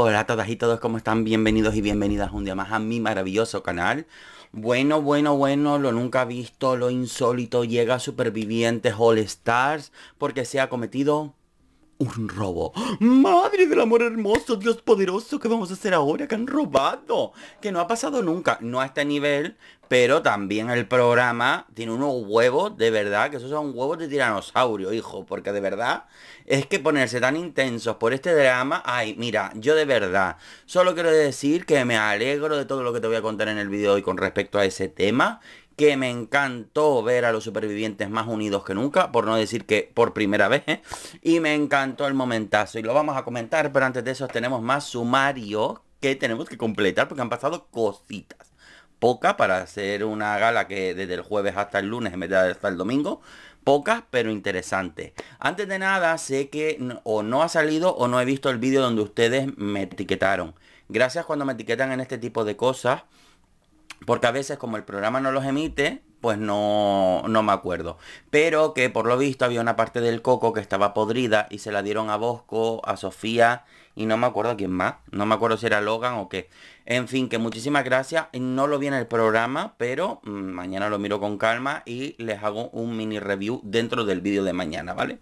Hola a todas y todos, ¿cómo están? Bienvenidos y bienvenidas un día más a mi maravilloso canal. Bueno, bueno, bueno, lo nunca visto, lo insólito, llega Supervivientes All Stars porque se ha cometido un robo. Madre del amor hermoso, Dios poderoso, ¿qué vamos a hacer ahora? Que han robado. Que no ha pasado nunca. No a este nivel, pero también el programa tiene unos huevos, de verdad, que esos son huevos de tiranosaurio, hijo. Porque de verdad, es que ponerse tan intensos por este drama, ay, mira, yo de verdad, solo quiero decir que me alegro de todo lo que te voy a contar en el vídeo hoy con respecto a ese tema que me encantó ver a los supervivientes más unidos que nunca, por no decir que por primera vez, ¿eh? y me encantó el momentazo, y lo vamos a comentar, pero antes de eso tenemos más sumario que tenemos que completar, porque han pasado cositas. pocas para hacer una gala que desde el jueves hasta el lunes, en vez de hasta el domingo, pocas pero interesantes. Antes de nada, sé que o no ha salido o no he visto el vídeo donde ustedes me etiquetaron. Gracias cuando me etiquetan en este tipo de cosas porque a veces como el programa no los emite, pues no, no me acuerdo. Pero que por lo visto había una parte del coco que estaba podrida y se la dieron a Bosco, a Sofía y no me acuerdo quién más. No me acuerdo si era Logan o qué. En fin, que muchísimas gracias. No lo vi en el programa, pero mm, mañana lo miro con calma y les hago un mini review dentro del vídeo de mañana, ¿vale?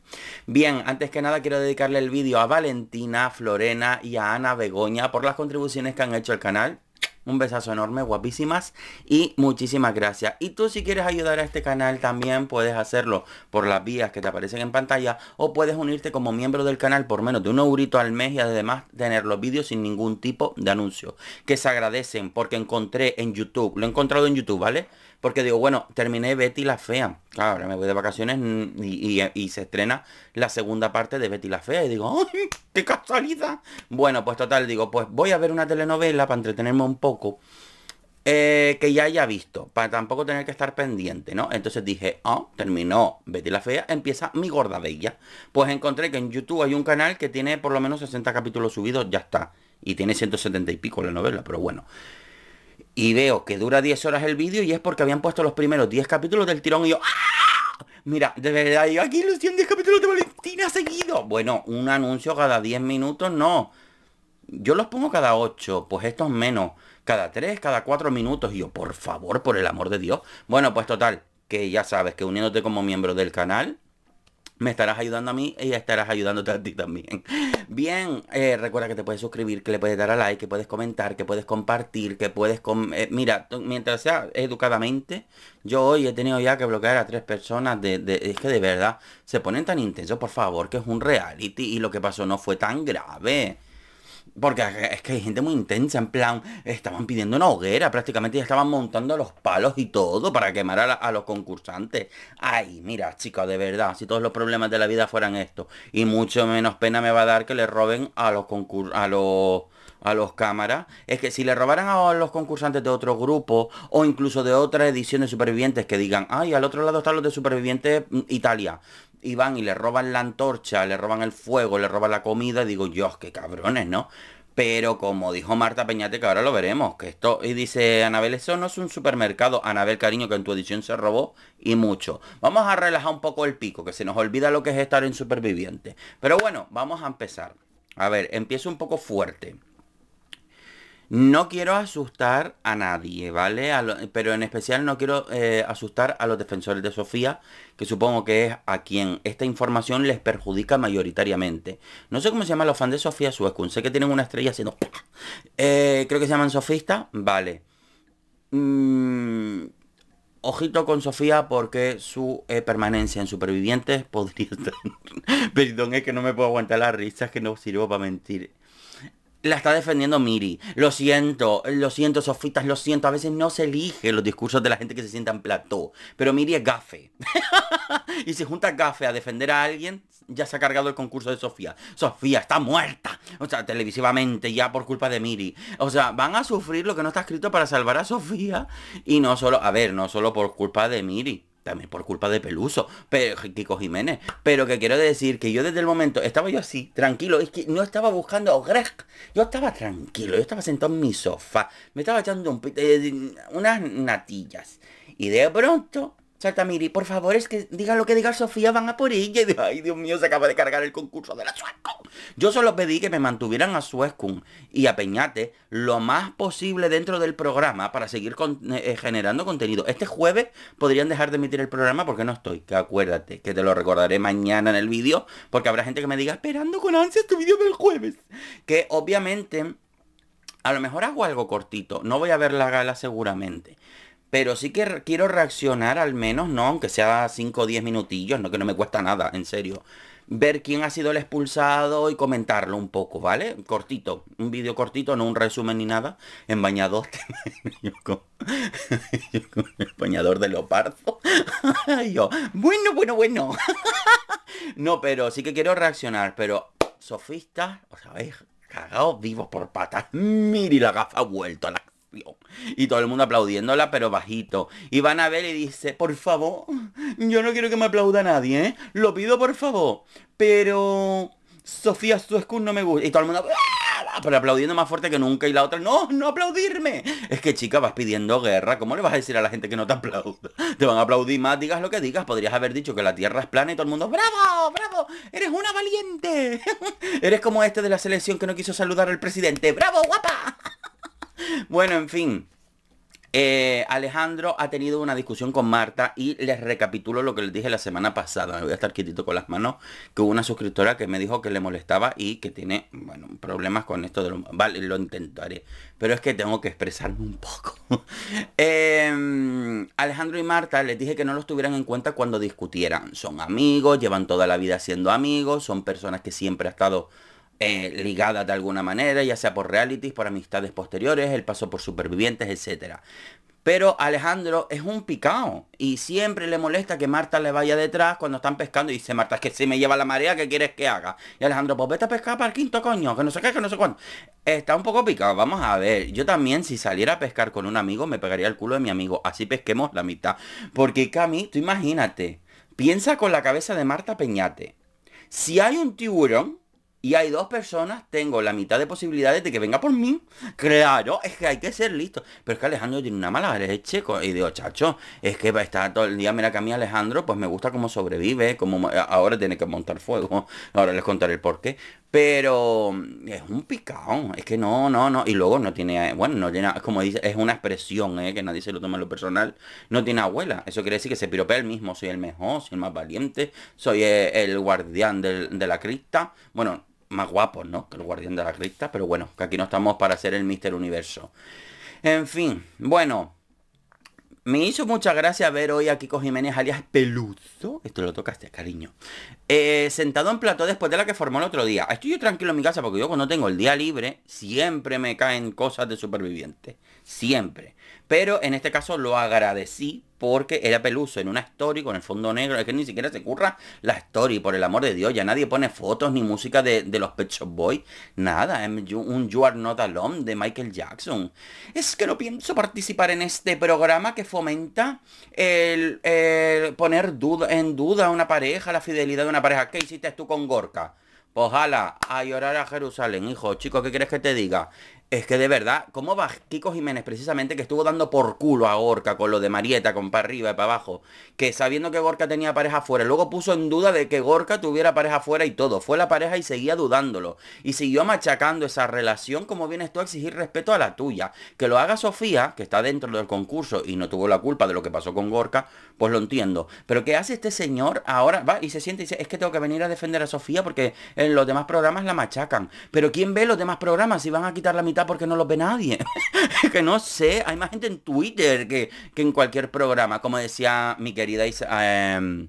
Bien, antes que nada quiero dedicarle el vídeo a Valentina, Florena y a Ana Begoña por las contribuciones que han hecho al canal un besazo enorme, guapísimas. Y muchísimas gracias. Y tú si quieres ayudar a este canal también puedes hacerlo por las vías que te aparecen en pantalla. O puedes unirte como miembro del canal por menos de un eurito al mes y además tener los vídeos sin ningún tipo de anuncio. Que se agradecen porque encontré en YouTube, lo he encontrado en YouTube, ¿vale? Porque digo, bueno, terminé Betty la Fea. ahora me voy de vacaciones y, se estrena la segunda parte de Betty la Fea. Y digo, ¡ay, qué casualidad! Bueno, pues total, digo, pues voy a ver una telenovela para entretenerme un poco. Eh, que ya haya visto, para tampoco tener que estar pendiente, ¿no? Entonces dije, oh, terminó Betty la Fea, empieza mi gorda bella. Pues encontré que en YouTube hay un canal que tiene por lo menos 60 capítulos subidos, ya está. Y tiene 170 y pico la novela, pero bueno. Y veo que dura 10 horas el vídeo y es porque habían puesto los primeros 10 capítulos del tirón y yo... ¡Ah! Mira, de verdad, yo aquí los 10 capítulos de Valentina seguido. Bueno, un anuncio cada 10 minutos, no. Yo los pongo cada 8, pues estos menos. Cada 3, cada 4 minutos. Y yo, por favor, por el amor de Dios. Bueno, pues total, que ya sabes que uniéndote como miembro del canal, me estarás ayudando a mí y estarás ayudándote a ti también. Bien, eh, recuerda que te puedes suscribir, que le puedes dar a like, que puedes comentar, que puedes compartir, que puedes... Eh, mira, mientras sea educadamente, yo hoy he tenido ya que bloquear a tres personas de, de, Es que de verdad, se ponen tan intensos, por favor, que es un reality y lo que pasó no fue tan grave. Porque es que hay gente muy intensa, en plan, estaban pidiendo una hoguera, prácticamente ya estaban montando los palos y todo para quemar a, los concursantes. Ay, mira, chicos, de verdad, si todos los problemas de la vida fueran esto y mucho menos pena me va a dar que le roben a los a los a los cámaras, es que si le robaran a los concursantes de otro grupo o incluso de otra edición de supervivientes que digan, ay, al otro lado están los de supervivientes mm, Italia, y van y le roban la antorcha, le roban el fuego, le roban la comida, digo, Dios, qué cabrones, ¿no? Pero como dijo Marta Peñate, que ahora lo veremos, que esto, y dice Anabel, eso no es un supermercado, Anabel, cariño, que en tu edición se robó y mucho. Vamos a relajar un poco el pico, que se nos olvida lo que es estar en superviviente. Pero bueno, vamos a empezar. A ver, empiezo un poco fuerte. No quiero asustar a nadie, ¿vale? pero en especial no quiero eh, asustar a los defensores de Sofía, que supongo que es a quien esta información les perjudica mayoritariamente. No sé cómo se llaman los fans de Sofía Suescun, sé que tienen una estrella haciendo... Eh, creo que se llaman sofistas, vale. Mm, ojito con Sofía porque su eh, permanencia en Supervivientes podría Perdón, es que no me puedo aguantar las risas, que no sirvo para mentir la está defendiendo Miri. Lo siento, lo siento, Sofitas, lo siento. A veces no se elige los discursos de la gente que se sienta en plató. Pero Miri es gafe. y si junta gafe a defender a alguien, ya se ha cargado el concurso de Sofía. Sofía está muerta. O sea, televisivamente, ya por culpa de Miri. O sea, van a sufrir lo que no está escrito para salvar a Sofía. Y no solo, a ver, no solo por culpa de Miri también por culpa de Peluso, pero Kiko Jiménez. Pero que quiero decir que yo desde el momento estaba yo así, tranquilo, es que no estaba buscando a yo estaba tranquilo, yo estaba sentado en mi sofá, me estaba echando eh, unas natillas. Y de pronto Tamiri, por favor, es que diga lo que diga Sofía, van a por ella. Y ay, Dios mío, se acaba de cargar el concurso de la Suezcun. Yo solo pedí que me mantuvieran a Suezcun y a Peñate lo más posible dentro del programa para seguir eh, eh, generando contenido. Este jueves podrían dejar de emitir el programa porque no estoy. Que acuérdate, que te lo recordaré mañana en el vídeo, porque habrá gente que me diga, esperando con ansia tu vídeo del jueves. Que obviamente... A lo mejor hago algo cortito. No voy a ver la gala seguramente. Pero sí que quiero reaccionar al menos, ¿no? Aunque sea 5 o 10 minutillos, no que no me cuesta nada, en serio. Ver quién ha sido el expulsado y comentarlo un poco, ¿vale? Cortito, un vídeo cortito, no un resumen ni nada. En bañador, yo con, yo con el bañador de leopardo. yo, bueno, bueno, bueno. no, pero sí que quiero reaccionar, pero Sofista, os sabéis? cagados vivos por patas. Miri la gafa ha vuelto la y todo el mundo aplaudiéndola, pero bajito. Y van a ver y dice, por favor, yo no quiero que me aplauda nadie, ¿eh? Lo pido por favor. Pero Sofía Suescu no me gusta. Y todo el mundo... Ah", pero aplaudiendo más fuerte que nunca y la otra, no, no aplaudirme. Es que chica, vas pidiendo guerra. ¿Cómo le vas a decir a la gente que no te aplauda? Te van a aplaudir más, digas lo que digas. Podrías haber dicho que la tierra es plana y todo el mundo, bravo, bravo, eres una valiente. eres como este de la selección que no quiso saludar al presidente. Bravo, guapa. bueno, en fin. Eh, Alejandro ha tenido una discusión con Marta y les recapitulo lo que les dije la semana pasada. Me voy a estar quietito con las manos. Que hubo una suscriptora que me dijo que le molestaba y que tiene, bueno, problemas con esto de lo... Vale, lo intentaré. Pero es que tengo que expresarme un poco. Em, Alejandro y Marta les dije que no los tuvieran en cuenta cuando discutieran. Son amigos, llevan toda la vida siendo amigos, son personas que siempre ha estado eh, ligada de alguna manera, ya sea por realities, por amistades posteriores, el paso por supervivientes, etc. Pero Alejandro es un picao y siempre le molesta que Marta le vaya detrás cuando están pescando y dice, Marta, es que si me lleva la marea, ¿qué quieres que haga? Y Alejandro, pues vete a pescar para el quinto coño, que no sé qué, que no sé cuándo. Está un poco picado, vamos a ver. Yo también si saliera a pescar con un amigo, me pegaría el culo de mi amigo. Así pesquemos la mitad. Porque Cami, tú imagínate, piensa con la cabeza de Marta Peñate. Si hay un tiburón, y hay dos personas, tengo la mitad de posibilidades de que venga por mí. Claro, es que hay que ser listo. Pero es que Alejandro tiene una mala leche. Y digo, chacho, es que va a estar todo el día, mira que a mí Alejandro, pues me gusta cómo sobrevive, como ahora tiene que montar fuego. Ahora les contaré el por qué. Pero mm, es un picao. Es que no, no, no. Y luego no tiene, bueno, no llena como dice, es una expresión, ¿eh? que nadie se lo toma en lo personal. No tiene abuela. Eso quiere decir que se piropea el mismo. Soy el mejor, soy el más valiente, soy eh, el, guardián de la crista. Bueno, más guapos, ¿no? Que el guardián de la cripta, pero bueno, que aquí no estamos para hacer el Mister Universo. En fin, bueno. Me hizo mucha gracia ver hoy a Kiko Jiménez alias Peluzo. Esto lo tocaste, cariño. Eh, sentado en plato después de la que formó el otro día. Estoy yo tranquilo en mi casa porque yo cuando tengo el día libre, siempre me caen cosas de superviviente Siempre. Pero en este caso lo agradecí porque era Peluso en una story con el fondo negro. Es que ni siquiera se curra la story, por el amor de Dios. Ya nadie pone fotos ni música de, los Pet Shop Boys. Nada, un You Are Not Alone de Michael Jackson. Es que no pienso participar en este programa que fomenta el, poner duda, en duda a una pareja, la fidelidad de una pareja. ¿Qué hiciste tú con Gorka? Ojalá, pues, a llorar a Jerusalén, hijo. Chico, ¿qué quieres que te diga? Es que de verdad, ¿cómo va Kiko Jiménez precisamente que estuvo dando por culo a Gorka con lo de Marieta, con para arriba y para abajo? Que sabiendo que Gorka tenía pareja afuera, luego puso en duda de que Gorka tuviera pareja afuera y todo. Fue la pareja y seguía dudándolo. Y siguió machacando esa relación como vienes tú a exigir respeto a la tuya. Que lo haga Sofía, que está dentro del concurso y no tuvo la culpa de lo que pasó con Gorka, pues lo entiendo. Pero ¿qué hace este señor ahora? Va y se siente y dice, es que tengo que venir a defender a Sofía porque en los demás programas la machacan. Pero ¿quién ve los demás programas si van a quitar la mitad? porque no los ve nadie. que no sé, hay más gente en Twitter que, en cualquier programa, como decía mi querida Isa, em,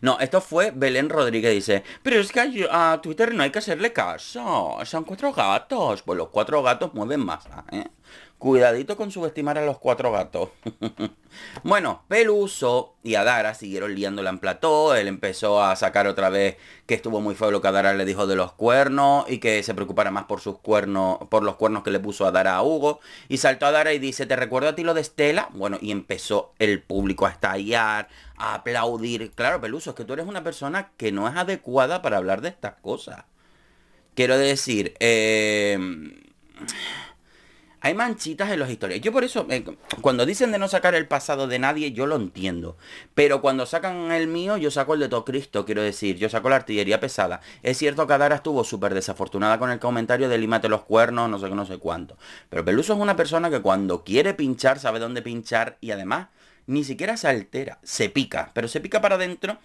no, esto fue Belén Rodríguez, dice, pero es que a, Twitter no hay que hacerle caso, son cuatro gatos, pues los cuatro gatos mueven masa, ¿eh? Cuidadito con subestimar a los cuatro gatos. bueno, Peluso y Adara siguieron liándola en plató. Él empezó a sacar otra vez que estuvo muy feo lo que Adara le dijo de los cuernos y que se preocupara más por sus cuernos, por los cuernos que le puso Adara a Hugo. Y saltó a Adara y dice, ¿te recuerdo a ti lo de Estela? Bueno, y empezó el público a estallar, a aplaudir. Claro, Peluso, es que tú eres una persona que no es adecuada para hablar de estas cosas. Quiero decir, eh hay manchitas en las historias. Yo por eso, eh, cuando dicen de no sacar el pasado de nadie, yo lo entiendo. Pero cuando sacan el mío, yo saco el de todo Cristo, quiero decir. Yo saco la artillería pesada. Es cierto que Adara estuvo súper desafortunada con el comentario de límate los cuernos, no sé qué, no sé cuánto. Pero Peluso es una persona que cuando quiere pinchar, sabe dónde pinchar y además ni siquiera se altera, se pica, pero se pica para adentro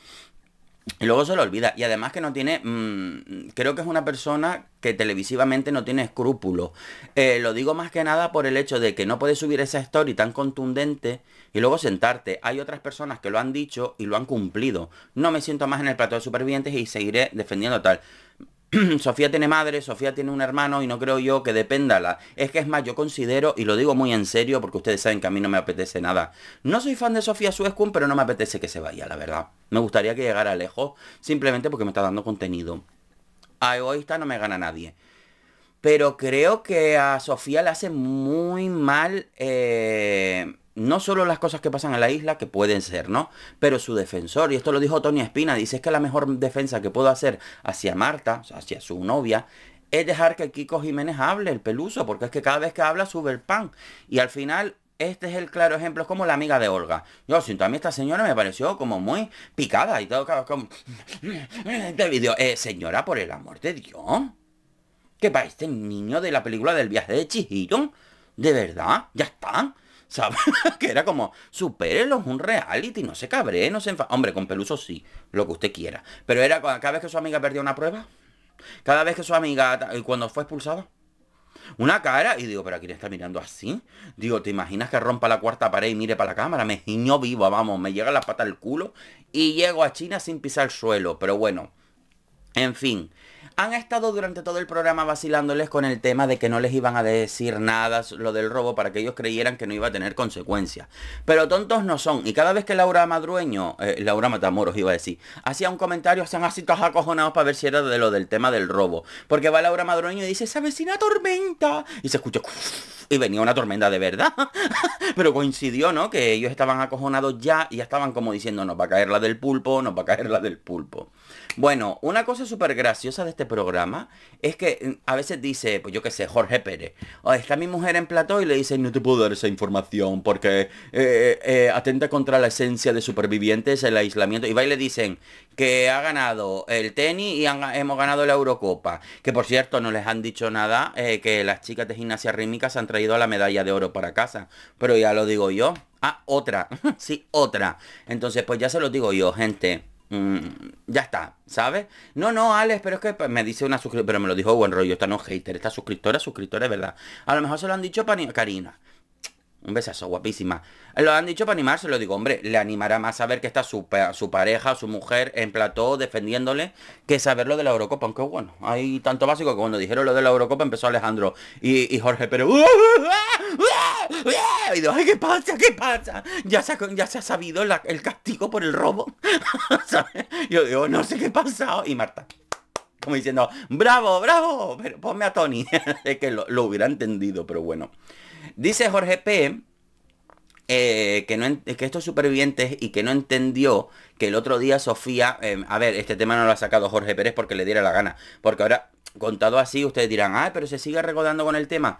y luego se lo olvida. Y además que no tiene... Mm, creo que es una persona que televisivamente no tiene escrúpulos. Eh, lo digo más que nada por el hecho de que no puedes subir esa story tan contundente y luego sentarte. Hay otras personas que lo han dicho y lo han cumplido. No me siento más en el plato de supervivientes y seguiré defendiendo tal. Sofía tiene madre, Sofía tiene un hermano y no creo yo que dependa la... Es que es más, yo considero, y lo digo muy en serio porque ustedes saben que a mí no me apetece nada. No soy fan de Sofía Suezcum, pero no me apetece que se vaya, la verdad. Me gustaría que llegara lejos, simplemente porque me está dando contenido. A egoísta no me gana nadie. Pero creo que a Sofía le hace muy mal eh, no solo las cosas que pasan en la isla, que pueden ser, ¿no? Pero su defensor, y esto lo dijo Tony Espina, dice es que la mejor defensa que puedo hacer hacia Marta, hacia su novia, es dejar que Kiko Jiménez hable, el peluso, porque es que cada vez que habla sube el pan. Y al final este es el claro ejemplo, es como la amiga de Olga. Yo siento, a mí esta señora me pareció como muy picada y todo como... Este eh, señora, por el amor de Dios. ¿Qué para este niño de la película del viaje de Chihiro? ¿De verdad? ¿Ya está? ¿Sabes? que era como, los un reality, no se cabre no se enfada... Hombre, con Peluso sí, lo que usted quiera. Pero era cada vez que su amiga perdía una prueba, cada vez que su amiga, eh, cuando fue expulsada, una cara, y digo, ¿pero a quién está mirando así? Digo, ¿te imaginas que rompa la cuarta pared y mire para la cámara? Me giño vivo vamos, me llega la pata al culo y llego a China sin pisar el suelo. Pero bueno, en fin, han estado durante todo el programa vacilándoles con el tema de que no les iban a decir nada lo del robo para que ellos creyeran que no iba a tener consecuencias. Pero tontos no son. Y cada vez que Laura Madrueño, eh, Laura Matamoros iba a decir, hacía un comentario, hacían así todos acojonados para ver si era de lo del tema del robo. Porque va Laura Madrueño y dice, ...esa vecina tormenta. Y se escucha... Y venía una tormenta de verdad. Pero coincidió, ¿no? Que ellos estaban acojonados ya y ya estaban como diciendo, nos va a caer la del pulpo, nos va a caer la del pulpo. Bueno, una cosa súper graciosa de este programa es que mm, a veces dice, pues yo qué sé, Jorge Pérez, o oh, está mi mujer en plató y le dice, no te puedo dar esa información porque eh, eh, eh, atenta contra la esencia de supervivientes, el aislamiento. Y va y le dicen que ha ganado el tenis y hemos ganado la Eurocopa. Que por cierto, no les han dicho nada que las chicas de gimnasia rítmica se han traído la medalla de oro para casa. Pero ya lo digo yo. Ah, otra. sí, otra. Entonces, pues ya se lo digo yo, gente Mm, ya está, ¿sabes? No, no, Alex, pero es que me dice una suscriptora, pero me lo dijo buen rollo, esta no hater, esta suscriptora, suscriptora es verdad. A lo mejor se lo han dicho para Karina. Un besazo, guapísima. Lo han dicho para animarse, lo digo, hombre, le animará más saber que está su, su pareja, su mujer en plató defendiéndole que saber lo de la Eurocopa. Aunque bueno, hay tanto básico que cuando dijeron lo de la Eurocopa empezó Alejandro y, y Jorge pero uh, uh, uh, Y digo, ay, ¿qué pasa? ¿Qué pasa? Ya se ha, ya se ha sabido el castigo por el robo. Yo digo, no sé qué ha pasado. Y Marta como diciendo, bravo, bravo, pero ponme a Tony. es que lo, lo, hubiera entendido, pero bueno. Dice Jorge P. Eh, que, no, que estos supervivientes y que no entendió que el otro día Sofía, em, a ver, este tema no lo ha sacado Jorge Pérez porque le diera la gana, porque ahora contado así ustedes dirán, ah, pero se sigue recordando con el tema.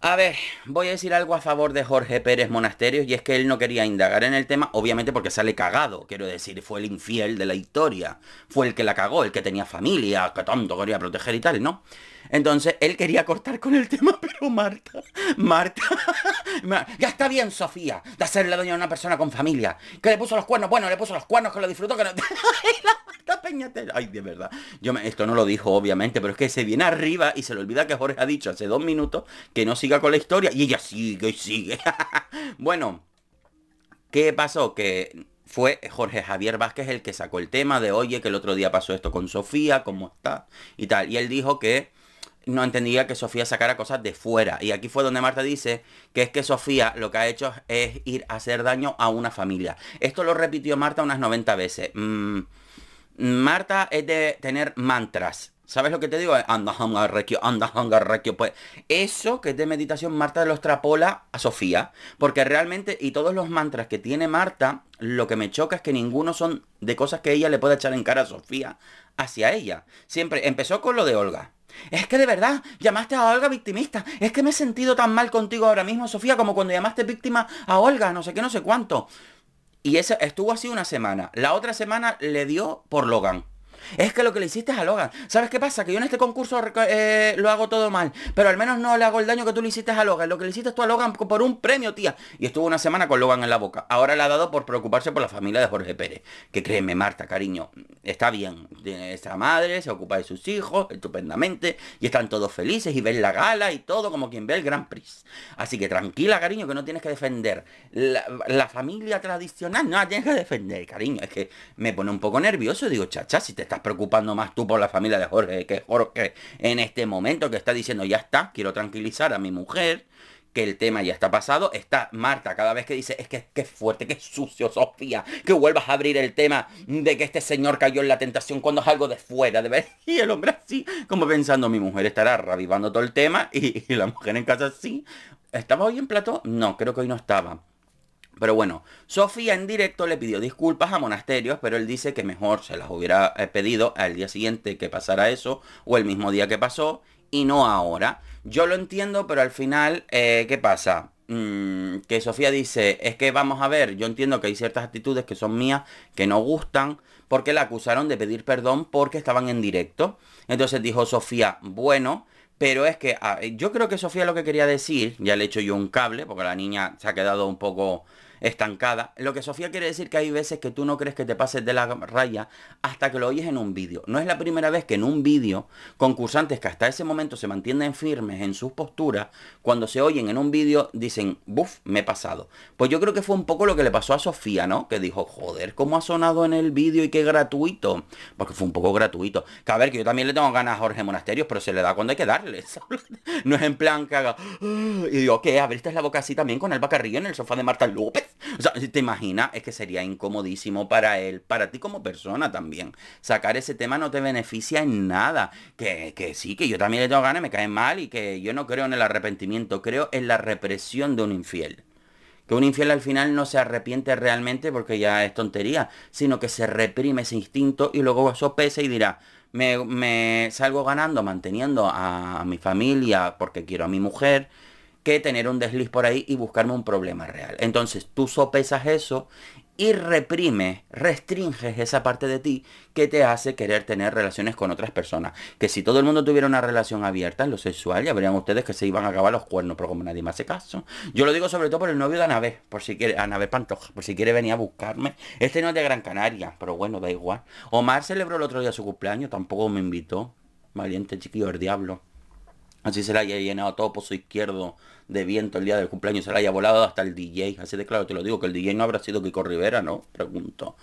A ver, voy a decir algo a favor de Jorge Pérez Monasterio y es que él no quería indagar en el tema, obviamente porque sale cagado, quiero decir, fue el infiel de la historia, fue el que la cagó, el que tenía familia, que tanto quería proteger y tal, ¿no? Entonces él quería cortar con el tema, pero Marta, Marta, ya está bien Sofía de hacerle daño a una persona con familia, que le puso los cuernos, bueno, le puso los cuernos, que lo disfrutó, que no... Marta Peñatera, ay, de verdad. Yo Esto no lo dijo, obviamente, pero es que se viene arriba y se le olvida que Jorge ha dicho hace dos minutos que no siga con la historia y ella sigue sigue. bueno, ¿qué pasó? Que fue Jorge Javier Vázquez el que sacó el tema de, oye, que el otro día pasó esto con Sofía, cómo está y tal. Y él dijo que no entendía que Sofía sacara cosas de fuera. Y aquí fue donde Marta dice que es que Sofía lo que ha hecho es ir a hacer daño a una familia. Esto lo repitió Marta unas 90 veces. Mm, Marta es de tener mantras. ¿Sabes lo que te digo? Eh, anda requio, anda requio Pues eso que es de meditación, Marta lo extrapola a Sofía. Porque realmente, y todos los mantras que tiene Marta, lo que me choca es que ninguno son de cosas que ella le pueda echar en cara a Sofía hacia ella. Siempre empezó con lo de Olga es que de verdad, llamaste a Olga victimista. Es que me he sentido tan mal contigo ahora mismo, Sofía, como cuando llamaste víctima a Olga, no sé qué, no sé cuánto. Y eso estuvo así una semana. La otra semana le dio por Logan. Es que lo que le hiciste a Logan. ¿Sabes qué pasa? Que yo en este concurso eh, lo hago todo mal. Pero al menos no le hago el daño que tú le hiciste a Logan. Lo que le hiciste tú a Logan por un premio, tía. Y estuvo una semana con Logan en la boca. Ahora le ha dado por preocuparse por la familia de Jorge Pérez. Que créeme, Marta, cariño. Está bien. Tiene esta madre, se ocupa de sus hijos, estupendamente. Y están todos felices y ven la gala y todo como quien ve el Grand Prix. Así que tranquila, cariño, que no tienes que defender. La, la familia tradicional no la tienes que defender, cariño. Es que me pone un poco nervioso. Digo, chacha, si te está preocupando más tú por la familia de Jorge que Jorge en este momento que está diciendo, ya está, quiero tranquilizar a mi mujer, que el tema ya está pasado. Está Marta cada vez que dice, es que qué fuerte, que sucio, Sofía, que vuelvas a abrir el tema de que este señor cayó en la tentación cuando es algo de fuera, de ver. Y el hombre así, como pensando, mi mujer estará ravivando todo el tema y, la mujer en casa sí ¿Estaba hoy en plato? No, creo que hoy no estaba. Pero bueno, Sofía en directo le pidió disculpas a Monasterios, pero él dice que mejor se las hubiera eh, pedido al día siguiente que pasara eso, o el mismo día que pasó, y no ahora. Yo lo entiendo, pero al final, eh, ¿qué pasa? Mm, que Sofía dice, es que vamos a ver, yo entiendo que hay ciertas actitudes que son mías, que no gustan, porque la acusaron de pedir perdón porque estaban en directo. Entonces dijo Sofía, bueno, pero es que ah, yo creo que Sofía lo que quería decir, ya le he hecho yo un cable, porque la niña se ha quedado un poco estancada. Lo que Sofía quiere decir que hay veces que tú no crees que te pases de la raya hasta que lo oyes en un vídeo. No es la primera vez que en un vídeo concursantes que hasta ese momento se mantienen firmes en sus posturas, cuando se oyen en un vídeo dicen, buf, me he pasado. Pues yo creo que fue un poco lo que le pasó a Sofía, ¿no? Que dijo, joder, cómo ha sonado en el vídeo y qué gratuito. Porque fue un poco gratuito. Que a ver, que yo también le tengo ganas a Jorge Monasterios, pero se le da cuando hay que darle. no es en plan que haga... Ah", y digo, ¿qué? Abriste la boca así también con el bacarrillo en el sofá de Marta López. O sea, si te imaginas, es que sería incomodísimo para él, para ti como persona también. Sacar ese tema no te beneficia en nada. Que, sí, que yo también le tengo ganas, me cae mal y que yo no creo en el arrepentimiento, creo en la represión de un infiel. Que un infiel al final no se arrepiente realmente porque ya es tontería, sino que se reprime ese instinto y luego sopesa y dirá, me salgo ganando manteniendo a mi familia porque quiero a mi mujer, que tener un desliz por ahí y buscarme un problema real. Entonces tú sopesas eso y reprimes, restringes esa parte de ti que te hace querer tener relaciones con otras personas. Que si todo el mundo tuviera una relación abierta en lo sexual, ya verían ustedes que se iban a acabar los cuernos, pero como nadie me hace caso. Yo lo digo sobre todo por el novio de Anabé, por si quiere, Anabé Pantoja, por si quiere venir a buscarme. Este no es de Gran Canaria, pero bueno, da igual. Omar celebró el otro día su cumpleaños, tampoco me invitó. Valiente chiquillo, el diablo. Así se la haya llenado todo pozo izquierdo de viento el día del cumpleaños, se la haya volado hasta el DJ. Así de claro te lo digo, que el DJ no habrá sido Kiko Rivera, ¿no? Pregunto.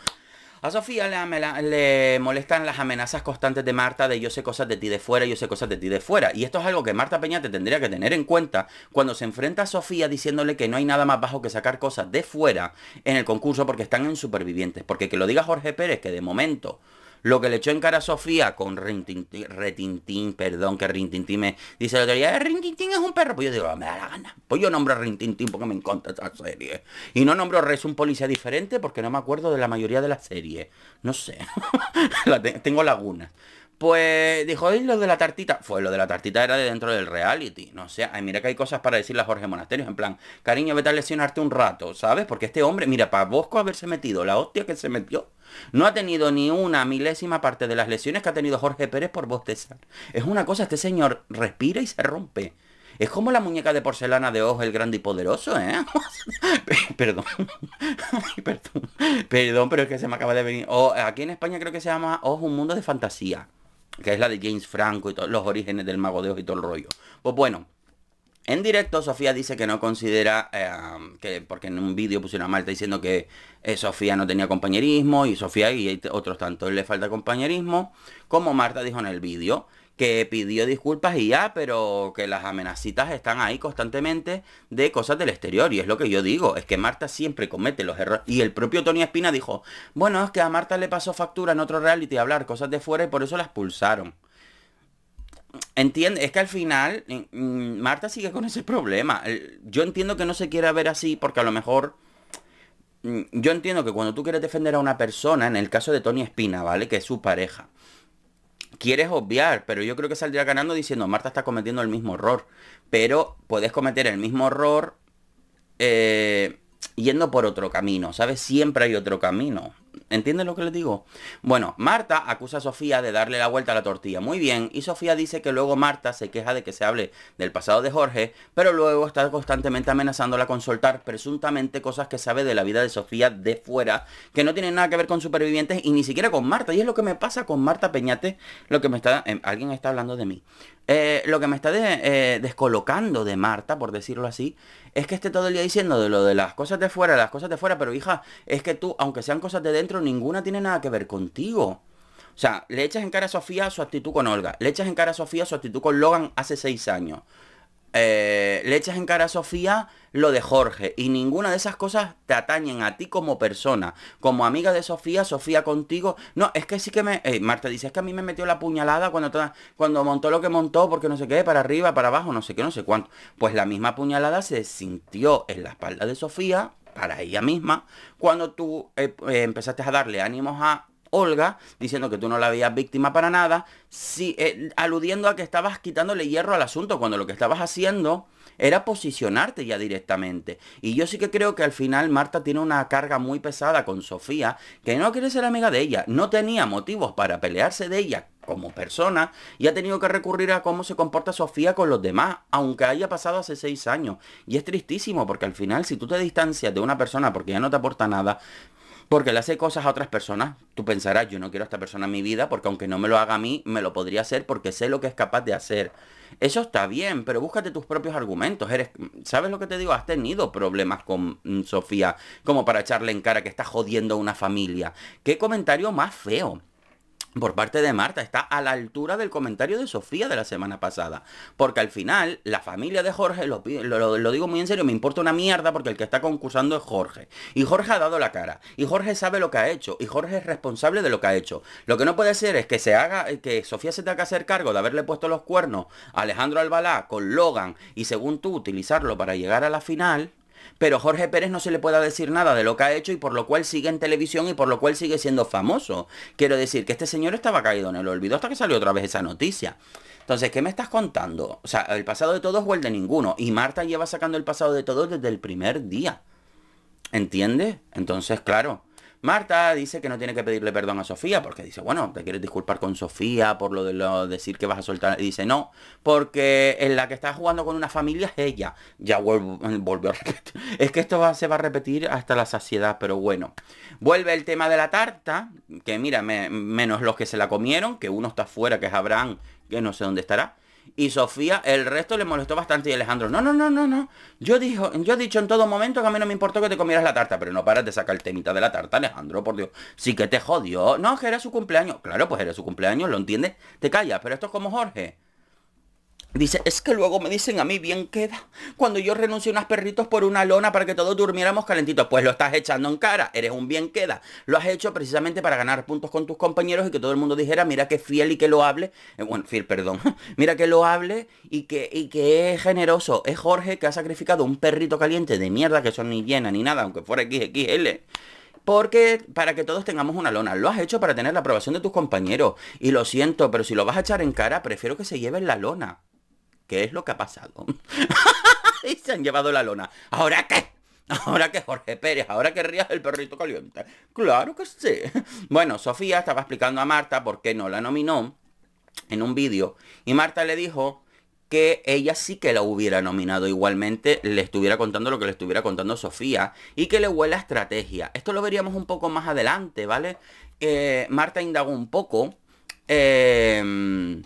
A Sofía le, le, molestan las amenazas constantes de Marta de yo sé cosas de ti de fuera, yo sé cosas de ti de fuera. Y esto es algo que Marta Peña te tendría que tener en cuenta cuando se enfrenta a Sofía diciéndole que no hay nada más bajo que sacar cosas de fuera en el concurso porque están en supervivientes. Porque que lo diga Jorge Pérez, que de momento lo que le echó en cara a Sofía con Rintintín, Retintín, perdón, que Rintintín me dice la teoría, Rintintín es un perro. Pues yo digo, ah, me da la gana. Pues yo nombro a Rintintín porque me encanta esta serie. Y no nombro a Res un policía diferente porque no me acuerdo de la mayoría de las series. No sé. tengo lagunas. Pues dijo, ¿y lo de la tartita? Fue lo de la tartita era de dentro del reality. No sé, mira que hay cosas para decirle a Jorge Monasterio. En plan, cariño, vete a lesionarte un rato, ¿sabes? Porque este hombre, mira, para Bosco haberse metido la hostia que se metió no ha tenido ni una milésima parte de las lesiones que ha tenido Jorge Pérez por bostezar. Es una cosa, este señor respira y se rompe. Es como la muñeca de porcelana de ojo, el grande y poderoso, ¿eh? perdón. perdón. Perdón, pero es que se me acaba de venir. Oh, aquí en España creo que se llama Ojo, un mundo de fantasía. Que es la de James Franco y todos los orígenes del mago de ojo y todo el rollo. Pues bueno, en directo, Sofía dice que no considera eh, que, porque en un vídeo pusieron a Marta diciendo que eh, Sofía no tenía compañerismo y Sofía y otros tantos le falta compañerismo, como Marta dijo en el vídeo, que pidió disculpas y ya, pero que las amenacitas están ahí constantemente de cosas del exterior. Y es lo que yo digo, es que Marta siempre comete los errores. Y el propio Tony Espina dijo, bueno, es que a Marta le pasó factura en otro reality hablar cosas de fuera y por eso la expulsaron. Entiende, es que al final eh, mm, Marta sigue con ese problema. Yo entiendo que no se quiera ver así porque a lo mejor... Mm, yo entiendo que cuando tú quieres defender a una persona, en el caso de Tony Espina, ¿vale? Que es su pareja, quieres obviar, pero yo creo que saldría ganando diciendo, Marta está cometiendo el mismo error. Pero puedes cometer el mismo error eh, yendo por otro camino, ¿sabes? Siempre hay otro camino. ¿Entienden lo que les digo? Bueno, Marta acusa a Sofía de darle la vuelta a la tortilla. Muy bien, y Sofía dice que luego Marta se queja de que se hable del pasado de Jorge, pero luego está constantemente amenazándola con soltar presuntamente cosas que sabe de la vida de Sofía de fuera, que no tienen nada que ver con supervivientes y ni siquiera con Marta. Y es lo que me pasa con Marta Peñate, lo que me está... Em, alguien está hablando de mí. Eh, lo que me está eh, descolocando de Marta, por decirlo así, es que esté todo el día diciendo de lo de las cosas de fuera, las cosas de fuera, pero hija, es que tú, aunque sean cosas de dentro, ninguna tiene nada que ver contigo. O sea, le echas en cara a Sofía su actitud con Olga, le echas en cara a Sofía su actitud con Logan hace seis años. Eh, le echas en cara a Sofía lo de Jorge y ninguna de esas cosas te atañen a ti como persona, como amiga de Sofía, Sofía contigo. No, es que sí que me... Eh, Marta dice, es que a mí me metió la puñalada cuando, cuando montó lo que montó, porque no sé qué, para arriba, para abajo, no sé qué, no sé cuánto. Pues la misma puñalada se sintió en la espalda de Sofía, para ella misma, cuando tú eh, empezaste a darle ánimos a Olga, diciendo que tú no la veías víctima para nada, eh, aludiendo a que estabas quitándole hierro al asunto cuando lo que estabas haciendo era posicionarte ya directamente. Y yo sí que creo que al final Marta tiene una carga muy pesada con Sofía, que no quiere ser amiga de ella, no tenía motivos para pelearse de ella como persona y ha tenido que recurrir a cómo se comporta Sofía con los demás, aunque haya pasado hace seis años. Y es tristísimo porque al final si tú te distancias de una persona porque ya no te aporta nada, porque le hace cosas a otras personas. Tú pensarás, yo no quiero a esta persona en mi vida porque aunque no me lo haga a mí, me lo podría hacer porque sé lo que es capaz de hacer. Eso está bien, pero búscate tus propios argumentos. Eres, ¿Sabes lo que te digo? Has tenido problemas con mm, Sofía como para echarle en cara que está jodiendo a una familia. ¿Qué comentario más feo? por parte de Marta está a la altura del comentario de Sofía de la semana pasada. Porque al final, la familia de Jorge, lo, digo muy en serio, me importa una mierda porque el que está concursando es Jorge. Y Jorge ha dado la cara. Y Jorge sabe lo que ha hecho. Y Jorge es responsable de lo que ha hecho. Lo que no puede ser es que se haga, eh, que Sofía se tenga que hacer cargo de haberle puesto los cuernos a Alejandro Albalá con Logan y según tú utilizarlo para llegar a la final pero Jorge Pérez no se le pueda decir nada de lo que ha hecho y por lo cual sigue en televisión y por lo cual sigue siendo famoso. Quiero decir que este señor estaba caído en el olvido hasta que salió otra vez esa noticia. Entonces, ¿qué me estás contando? O sea, el pasado de todos o el de ninguno. Y Marta lleva sacando el pasado de todos desde el primer día. ¿Entiendes? Entonces, claro. Marta dice que no tiene que pedirle perdón a Sofía porque dice, bueno, te quieres disculpar con Sofía por lo de decir que vas a soltar. dice, no, porque en la que está jugando con una familia es ella. Ya vuelve a repetir. Es que esto se va a repetir hasta la saciedad, pero bueno. Vuelve el tema de la tarta, que mira, menos los que se la comieron, que uno está fuera, que es Abraham, que no sé dónde estará y Sofía, el resto le molestó bastante y Alejandro, no, no, no, no, no. Yo, dijo, yo he dicho en todo momento que a mí no me importó que te comieras la tarta, pero no paras de sacar el temita de la tarta, Alejandro, por Dios. Sí que te jodió. No, que era su cumpleaños. Claro, pues era su cumpleaños, lo entiendes. Te callas, pero esto es como Jorge. Dice, es que luego me dicen a mí bien queda cuando yo renuncio unas perritos por una lona para que todos durmiéramos calentitos. Pues lo estás echando en cara, eres un bien queda. Lo has hecho precisamente para ganar puntos con tus compañeros y que todo el mundo dijera, mira qué fiel y que lo hable. Eh, bueno, fiel, perdón. mira que lo hable y que, y que es generoso. Es Jorge que ha sacrificado un perrito caliente de mierda que son ni llena ni nada, aunque fuera XXL porque para que todos tengamos una lona. Lo has hecho para tener la aprobación de tus compañeros. Y lo siento, pero si lo vas a echar en cara, prefiero que se lleven la lona. ¿Qué es lo que ha pasado? y se han llevado la lona. ¿Ahora qué? Ahora que Jorge Pérez, ahora que rías el perrito caliente. Claro que sí. Bueno, Sofía estaba explicando a Marta por qué no la nominó en un vídeo. Y Marta le dijo que ella sí que la hubiera nominado. Igualmente le estuviera contando lo que le estuviera contando Sofía y que le huele a estrategia. Esto lo veríamos un poco más adelante, ¿vale? Eh, Marta indagó un poco. Eh,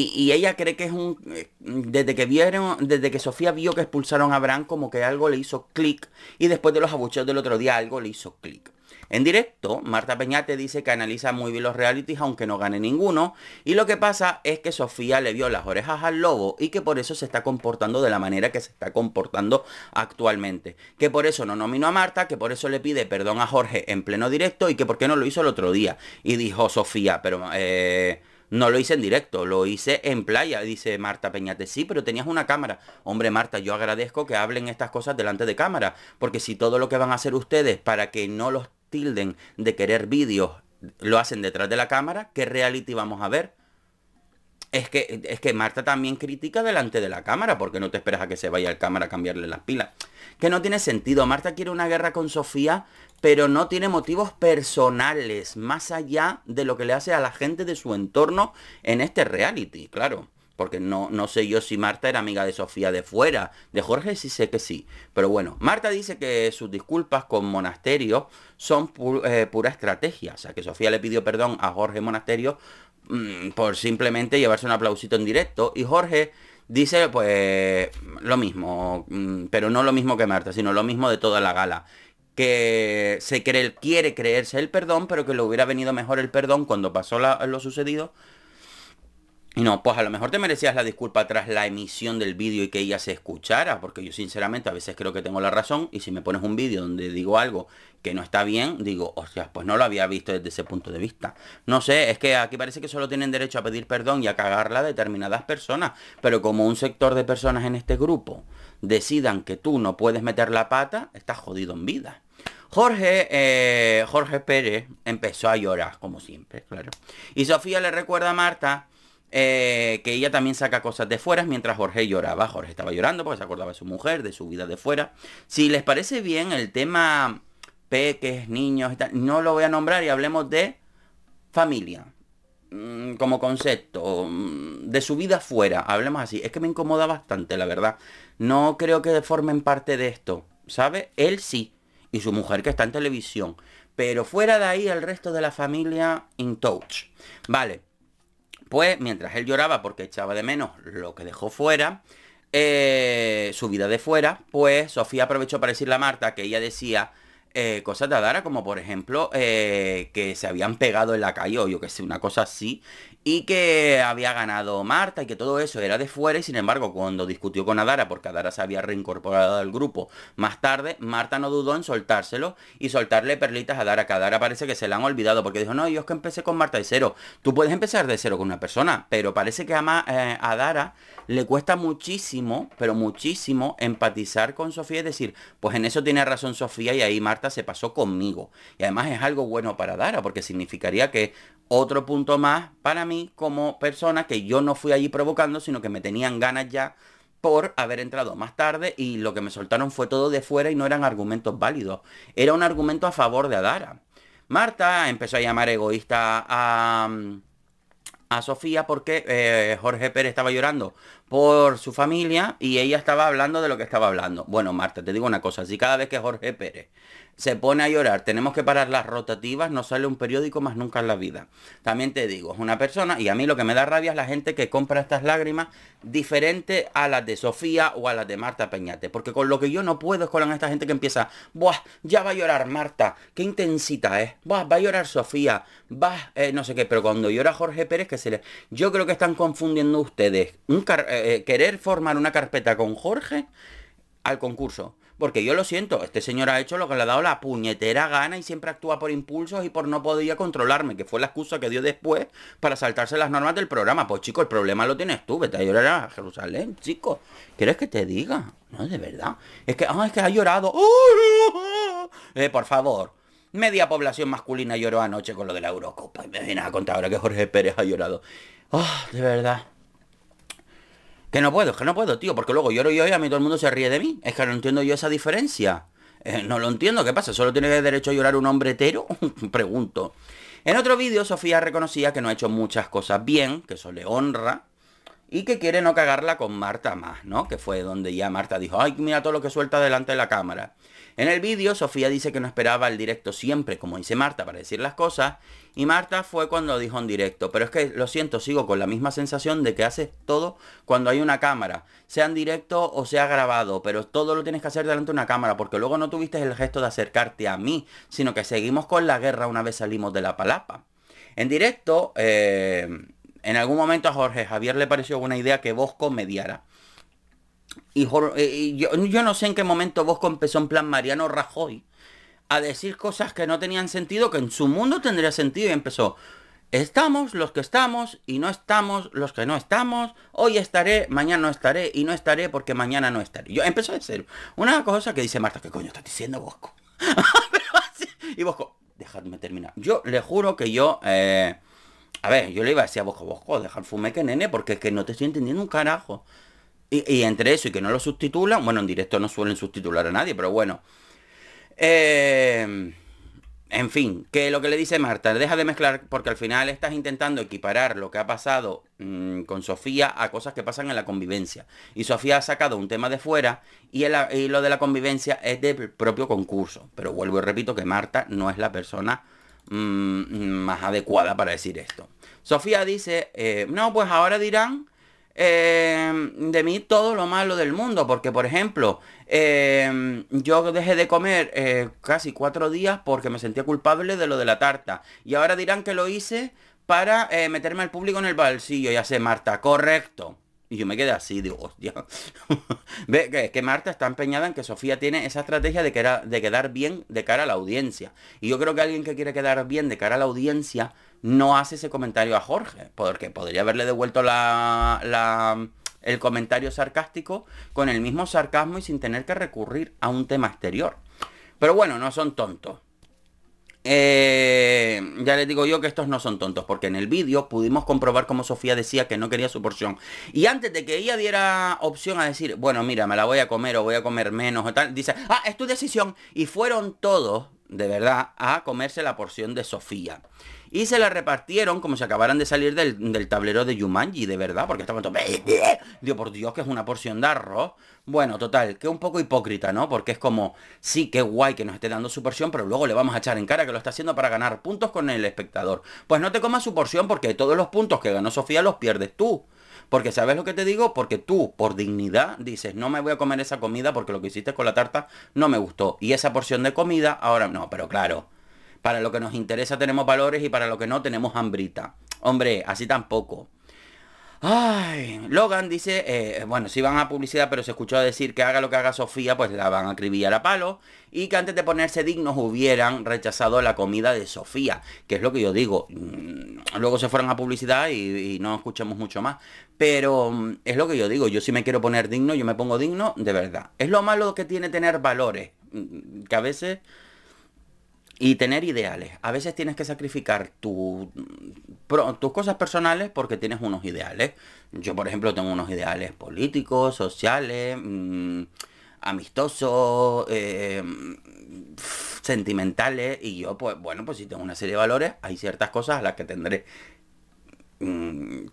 y, ella cree que es un... Eh, desde que vieron, desde que Sofía vio que expulsaron a Abraham, como que algo le hizo clic. Y después de los abucheos del otro día, algo le hizo clic. En directo, Marta Peñate dice que analiza muy bien los realities aunque no gane ninguno y lo que pasa es que Sofía le vio las orejas al lobo y que por eso se está comportando de la manera que se está comportando actualmente. Que por eso no nominó a Marta, que por eso le pide perdón a Jorge en pleno directo y que por qué no lo hizo el otro día. Y dijo Sofía, pero... Eh, no lo hice en directo, lo hice en playa, dice Marta Peñate. Sí, pero tenías una cámara. Hombre, Marta, yo agradezco que hablen estas cosas delante de cámara, porque si todo lo que van a hacer ustedes para que no los tilden de querer vídeos lo hacen detrás de la cámara, ¿qué reality vamos a ver? Es que, es que Marta también critica delante de la cámara, porque no te esperas a que se vaya al cámara a cambiarle las pilas. Que no tiene sentido. Marta quiere una guerra con Sofía, pero no tiene motivos personales, más allá de lo que le hace a la gente de su entorno en este reality, claro. Porque no, no sé yo si Marta era amiga de Sofía de fuera. De Jorge sí sé que sí. Pero bueno, Marta dice que sus disculpas con Monasterio son eh, pura estrategia. O sea, que Sofía le pidió perdón a Jorge Monasterio Mm, por simplemente llevarse un aplausito en directo. Y Jorge dice, pues, lo mismo, mm, pero no lo mismo que Marta, sino lo mismo de toda la gala. Que se cree, quiere creerse el perdón, pero que le hubiera venido mejor el perdón cuando pasó lo sucedido no, pues a lo mejor te merecías la disculpa tras la emisión del vídeo y que ella se escuchara, porque yo sinceramente a veces creo que tengo la razón y si me pones un vídeo donde digo algo que no está bien, digo, sea, pues no lo había visto desde ese punto de vista. No sé, es que aquí parece que solo tienen derecho a pedir perdón y a cagarla a determinadas personas, pero como un sector de personas en este grupo decidan que tú no puedes meter la pata, estás jodido en vida. Jorge, eh, Jorge Pérez empezó a llorar, como siempre, claro. Y Sofía le recuerda a Marta eh, que ella también saca cosas de fuera mientras Jorge lloraba. Jorge estaba llorando porque se acordaba de su mujer, de su vida de fuera. Si les parece bien el tema peques, niños y no lo voy a nombrar y hablemos de familia mm, como concepto mm, de su vida fuera, hablemos así, es que me incomoda bastante, la verdad. No creo que formen parte de esto, ¿sabe? Él sí, y su mujer que está en televisión, pero fuera de ahí el resto de la familia in touch. Vale, pues mientras él lloraba porque echaba de menos lo que dejó fuera, eh, su vida de fuera, pues Sofía aprovechó para decirle a Marta que ella decía eh, cosas de Adara, como por ejemplo eh, que se habían pegado en la calle o yo que sé, una cosa así, y que había ganado Marta y que todo eso era de fuera y sin embargo cuando discutió con Adara porque Adara se había reincorporado al grupo más tarde, Marta no dudó en soltárselo y soltarle perlitas a Adara, que Adara parece que se la han olvidado porque dijo, no, yo es que empecé con Marta de cero. Tú puedes empezar de cero con una persona, pero parece que ama, eh, Adara le cuesta muchísimo, pero muchísimo empatizar con Sofía y decir, pues en eso tiene razón Sofía y ahí Marta se pasó conmigo. Y además es algo bueno para Dara, porque significaría que otro punto más para mí como persona que yo no fui allí provocando, sino que me tenían ganas ya por haber entrado más tarde y lo que me soltaron fue todo de fuera y no eran argumentos válidos. Era un argumento a favor de Adara. Marta empezó a llamar egoísta a, mm, a Sofía porque eh, Jorge Pérez estaba llorando por su familia y ella estaba hablando de lo que estaba hablando. Bueno, Marta, te digo una cosa, si cada vez que Jorge Pérez se pone a llorar, tenemos que parar las rotativas, no sale un periódico más nunca en la vida. También te digo, es una persona, y a mí lo que me da rabia es la gente que compra estas lágrimas diferente a las de Sofía o a las de Marta Peñate, porque con lo que yo no puedo es con esta gente que empieza, buah, ya va a llorar Marta, qué intensita es, buah, va a llorar Sofía, va, eh, no sé qué, pero cuando llora Jorge Pérez, que se le... Yo creo que están confundiendo ustedes eh, eh, querer formar una carpeta con Jorge al concurso. Porque yo lo siento, este señor ha hecho lo que le ha dado la puñetera gana y siempre actúa por impulsos y por no podía controlarme, que fue la excusa que dio después para saltarse las normas del programa. Pues chico, el problema lo tienes tú, vete a llorar a Jerusalén, chico. ¿Quieres que te diga? No, de verdad. Es que, ah, es que ha llorado. Eh, por favor, Media población masculina lloró anoche con lo de la Eurocopa. Y me viene a contar ahora que Jorge Pérez ha llorado. Ah, de verdad. Que no puedo, es que no puedo, tío, porque luego lloro yo y a mí todo el mundo se ríe de mí. Es que no entiendo yo esa diferencia. Eh, no lo entiendo, ¿qué pasa? ¿Solo tiene derecho a llorar un hombre hetero? Pregunto. En otro vídeo, Sofía reconocía que no ha hecho muchas cosas bien, que eso le honra, y que quiere no cagarla con Marta más, ¿no? Que fue donde ya Marta dijo, ay, mira todo lo que suelta delante de la cámara. En el vídeo, Sofía dice que no esperaba el directo siempre, como dice Marta, para decir las cosas, y Marta fue cuando dijo en directo, pero es que lo siento, sigo con la misma sensación de que haces todo cuando hay una cámara, sea en directo o sea grabado, pero todo lo tienes que hacer delante de una cámara, porque luego no tuviste el gesto de acercarte a mí, sino que seguimos con la guerra una vez salimos de la palapa. En directo, eh, en algún momento a Jorge Javier le pareció buena idea que Bosco mediara. Eh, y, yo, yo, no sé en qué momento Bosco empezó en plan Mariano Rajoy a decir cosas que no tenían sentido, que en su mundo tendría sentido y empezó. Estamos los que estamos y no estamos los que no estamos. Hoy estaré, mañana no estaré y no estaré porque mañana no estaré. Yo empezó a decir Una cosa que dice Marta, ¿qué coño estás diciendo Bosco? y Bosco, dejadme terminar. Yo le juro que yo... Eh, a ver, yo le iba a decir a Bosco, Bosco, dejar fume que nene porque es que no te estoy entendiendo un carajo. Y, y entre eso y que no lo sustitulan, bueno, en directo no suelen sustitular a nadie, pero bueno. Em, en fin, que lo que le dice Marta, deja de mezclar porque al final estás intentando equiparar lo que ha pasado mm, con Sofía a cosas que pasan en la convivencia. Y Sofía ha sacado un tema de fuera y, el, lo de la convivencia es del propio concurso. Pero vuelvo y repito que Marta no es la persona mm, mm, más adecuada para decir esto. Sofía dice, eh, no, pues ahora dirán Em, de mí todo lo malo del mundo. Porque, por ejemplo, em, yo dejé de comer eh, casi cuatro días porque me sentía culpable de lo de la tarta. Y ahora dirán que lo hice para eh, meterme al público en el bolsillo. y sé, Marta, correcto. Y yo me quedé así, digo, hostia. Ve que, que Marta está empeñada en que Sofía tiene esa estrategia de, que de quedar bien de cara a la audiencia. Y yo creo que alguien que quiere quedar bien de cara a la audiencia no hace ese comentario a Jorge. Porque podría haberle devuelto la el comentario sarcástico con el mismo sarcasmo y sin tener que recurrir a un tema exterior. Pero bueno, no son tontos. Eh, ya les digo yo que estos no son tontos, porque en el vídeo pudimos comprobar como Sofía decía que no quería su porción. Y antes de que ella diera opción a decir, bueno, mira, me la voy a comer o voy a comer menos o tal, dice, ah, es tu decisión. Y fueron todos, de verdad, a comerse la porción de Sofía y se la repartieron como si acabaran de salir del, tablero de Yumanji, de verdad, porque estaban todos... Dios, por Dios, que es una porción de arroz. Bueno, total, que un poco hipócrita, ¿no? Porque es como, sí, qué guay que nos esté dando su porción, pero luego le vamos a echar en cara que lo está haciendo para ganar puntos con el espectador. Pues no te comas su porción porque todos los puntos que ganó Sofía los pierdes tú. Porque ¿sabes lo que te digo? Porque tú, por dignidad, dices, no me voy a comer esa comida porque lo que hiciste con la tarta no me gustó. Y esa porción de comida, ahora no, pero claro, para lo que nos interesa tenemos valores y para lo que no tenemos hambrita. Hombre, así tampoco. Ay, Logan dice, eh, bueno, si van a publicidad, pero se escuchó decir que haga lo que haga Sofía, pues la van a acribillar a palo. Y que antes de ponerse dignos hubieran rechazado la comida de Sofía, que es lo que yo digo. Mm, luego se fueron a publicidad y, y no escuchamos mucho más. Pero mm, es lo que yo digo, yo si me quiero poner digno, yo me pongo digno de verdad. Es lo malo que tiene tener valores, mm, que a veces y tener ideales. A veces tienes que sacrificar tu, tus cosas personales porque tienes unos ideales. Yo, por ejemplo, tengo unos ideales políticos, sociales, mm, amistosos, eh, sentimentales. Y yo, pues, bueno, pues si tengo una serie de valores, hay ciertas cosas a las que tendré mm,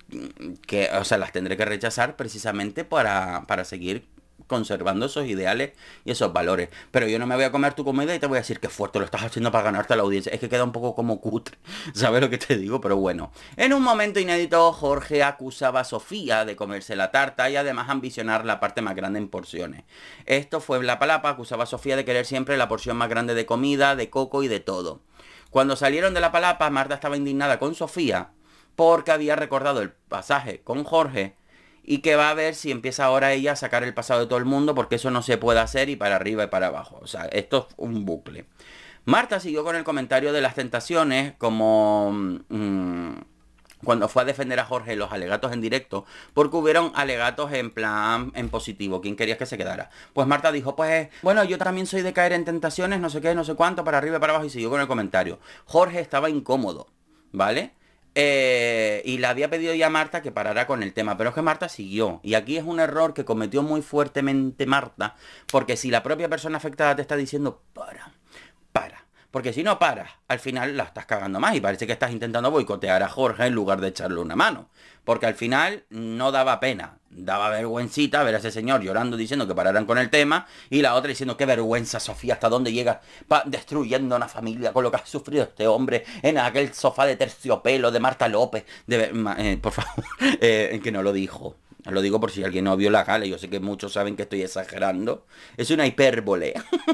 que, o sea, las tendré que rechazar precisamente para, para seguir conservando esos ideales y esos valores. Pero yo no me voy a comer tu comida y te voy a decir que fuerte lo estás haciendo para ganarte a la audiencia. Es que queda un poco como cutre, ¿sabes lo que te digo? Pero bueno. En un momento inédito, Jorge acusaba a Sofía de comerse la tarta y además ambicionar la parte más grande en porciones. Esto fue la palapa, acusaba a Sofía de querer siempre la porción más grande de comida, de coco y de todo. Cuando salieron de la palapa, Marta estaba indignada con Sofía porque había recordado el pasaje con Jorge y que va a ver si empieza ahora ella a sacar el pasado de todo el mundo porque eso no se puede hacer y para arriba y para abajo. O sea, esto es un bucle. Marta siguió con el comentario de las tentaciones como... Mm, mm, cuando fue a defender a Jorge los alegatos en directo, porque hubieron alegatos en plan en positivo, ¿quién querías que se quedara? Pues Marta dijo, pues bueno, yo también soy de caer en tentaciones, no sé qué, no sé cuánto, para arriba, y para abajo, y siguió con el comentario. Jorge estaba incómodo, ¿vale? Eh, y le había pedido ya a Marta que parara con el tema, pero es que Marta siguió. Y aquí es un error que cometió muy fuertemente Marta, porque si la propia persona afectada te está diciendo, para, porque si no paras, al final la estás cagando más y parece que estás intentando boicotear a Jorge en lugar de echarle una mano. Porque al final no daba pena, daba vergüencita ver a ese señor llorando diciendo que pararan con el tema y la otra diciendo qué vergüenza Sofía, hasta dónde llegas destruyendo una familia con lo que ha sufrido este hombre en aquel sofá de terciopelo de Marta López. De, eh, por favor, en eh, que no lo dijo. Lo digo por si alguien no vio la gala. Yo sé que muchos saben que estoy exagerando. Es una hipérbole.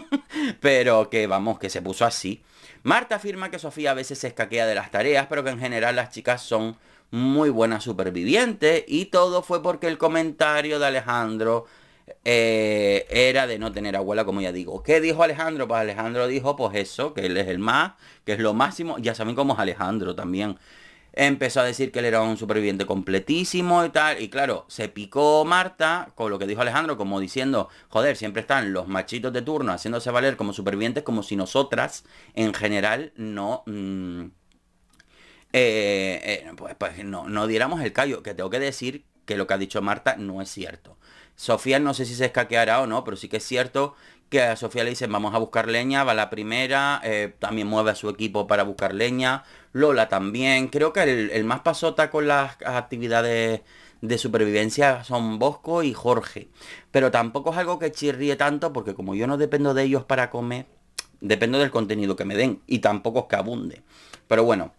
pero que vamos, que se puso así. Marta afirma que Sofía a veces se escaquea de las tareas, pero que en general las chicas son muy buenas supervivientes. Y todo fue porque el comentario de Alejandro eh, era de no tener abuela, como ya digo. ¿Qué dijo Alejandro? Pues Alejandro dijo, pues eso, que él es el más, que es lo máximo. Ya saben cómo es Alejandro también empezó a decir que él era un superviviente completísimo y tal. Y claro, se picó Marta con lo que dijo Alejandro, como diciendo, joder, siempre están los machitos de turno haciéndose valer como supervivientes, como si nosotras en general no... Mm, eh, eh, pues, pues no, no diéramos el callo, que tengo que decir que lo que ha dicho Marta no es cierto. Sofía no sé si se escaqueará o no, pero sí que es cierto que a Sofía le dicen vamos a buscar leña, va la primera, eh, también mueve a su equipo para buscar leña, Lola también, creo que el, el más pasota con las actividades de supervivencia son Bosco y Jorge, pero tampoco es algo que chirríe tanto porque como yo no dependo de ellos para comer, dependo del contenido que me den y tampoco es que abunde. Pero bueno,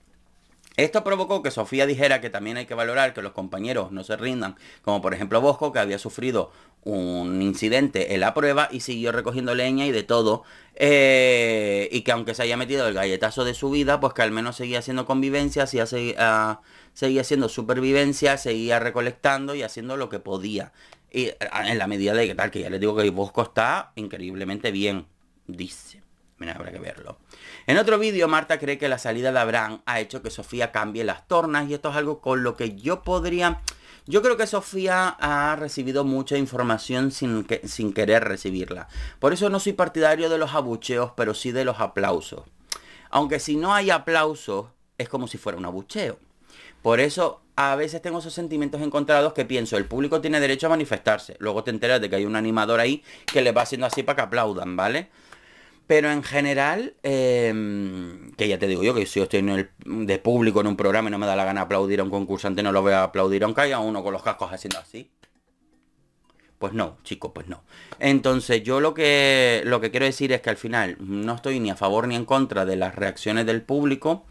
esto provocó que Sofía dijera que también hay que valorar que los compañeros no se rindan, como por ejemplo Bosco, que había sufrido un incidente en la prueba y siguió recogiendo leña y de todo, eh, y que aunque se haya metido el galletazo de su vida, pues que al menos seguía haciendo convivencia, seguía, ah, seguía haciendo supervivencia, seguía recolectando y haciendo lo que podía. Y ah, en la medida de que tal, que ya les digo que Bosco está increíblemente bien, dice. Mira, habrá que verlo. En otro vídeo, Marta cree que la salida de Abraham ha hecho que Sofía cambie las tornas y esto es algo con lo que yo podría... Yo creo que Sofía ha recibido mucha información sin, sin querer recibirla. Por eso no soy partidario de los abucheos, pero sí de los aplausos. Aunque si no hay aplausos, es como si fuera un abucheo. Por eso a veces tengo esos sentimientos encontrados que pienso, el público tiene derecho a manifestarse. Luego te enteras de que hay un animador ahí que le va haciendo así para que aplaudan, ¿vale? Pero en general, em, que ya te digo yo, que si yo estoy de público en un programa y no me da la gana aplaudir a un concursante, no lo voy a aplaudir, aunque haya uno con los cascos haciendo así. Pues no, chicos, pues no. Entonces, yo lo que, lo que quiero decir es que al final no estoy ni a favor ni en contra de las reacciones del público.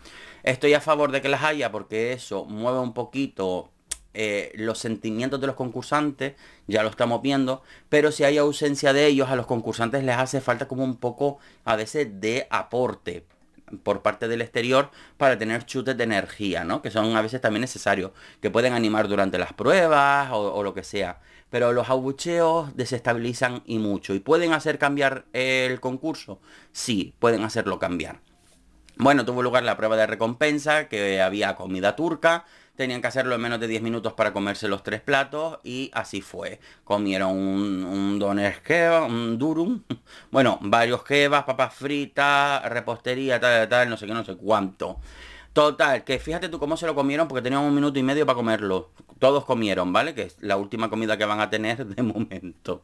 Estoy a favor de que las haya porque eso mueve un poquito eh, los sentimientos de los concursantes, ya lo estamos viendo, pero si hay ausencia de ellos, a los concursantes les hace falta como un poco a veces de aporte por parte del exterior para tener chutes de energía, ¿no? Que son a veces también necesarios, que pueden animar durante las pruebas o, o lo que sea. Pero los abucheos desestabilizan y mucho. ¿Y pueden hacer cambiar el concurso? Sí, pueden hacerlo cambiar. Bueno, tuvo lugar la prueba de recompensa, que había comida turca, tenían que hacerlo en menos de 10 minutos para comerse los tres platos y así fue. Comieron un, doner kebab, un durum, bueno, varios kebabs, papas fritas, repostería, tal, tal, no sé qué, no sé cuánto. Total, que fíjate tú cómo se lo comieron porque tenían un minuto y medio para comerlo. Todos comieron, ¿vale? Que es la última comida que van a tener de momento.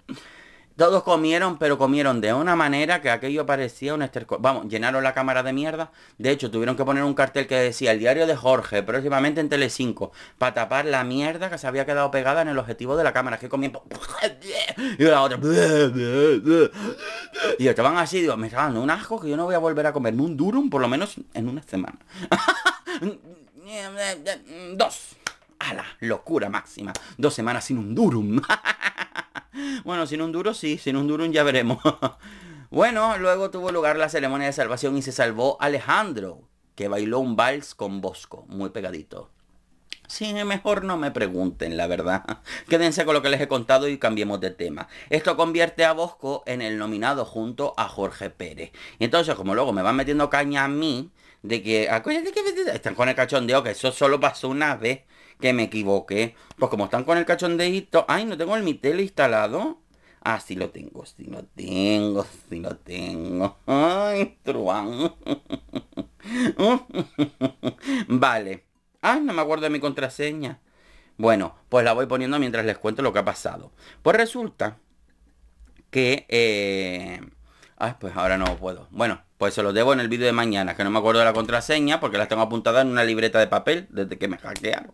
Todos comieron, pero comieron de una manera que aquello parecía un esterco. Vamos, llenaron la cámara de mierda. De hecho, tuvieron que poner un cartel que decía el diario de Jorge, próximamente en Tele5, para tapar la mierda que se había quedado pegada en el objetivo de la cámara. Que comían... Y la otra... Y estaban así, digo, me estaban dando un asco que yo no voy a volver a comerme un durum, por lo menos en una semana. Dos a la locura máxima. Dos semanas sin un durum. bueno, sin un duro sí, sin un durum ya veremos. bueno, luego tuvo lugar la ceremonia de salvación y se salvó Alejandro, que bailó un vals con Bosco, muy pegadito. Sí, mejor no me pregunten, la verdad. Quédense con lo que les he contado y cambiemos de tema. Esto convierte a Bosco en el nominado junto a Jorge Pérez. Y entonces, como luego me van metiendo caña a mí, de que, acuérdate ah, que están con el cachondeo, que eso solo pasó una vez que me equivoqué. Pues como están con el cachondejito ay, no tengo el Mitel instalado. Ah, sí lo tengo, sí lo tengo, sí lo tengo. Ay, truán. vale. Ay, no me acuerdo de mi contraseña. Bueno, pues la voy poniendo mientras les cuento lo que ha pasado. Pues resulta que... Eh... Ay, pues ahora no puedo. Bueno, pues se lo debo en el vídeo de mañana, que no me acuerdo de la contraseña porque las tengo apuntada en una libreta de papel desde que me hackearon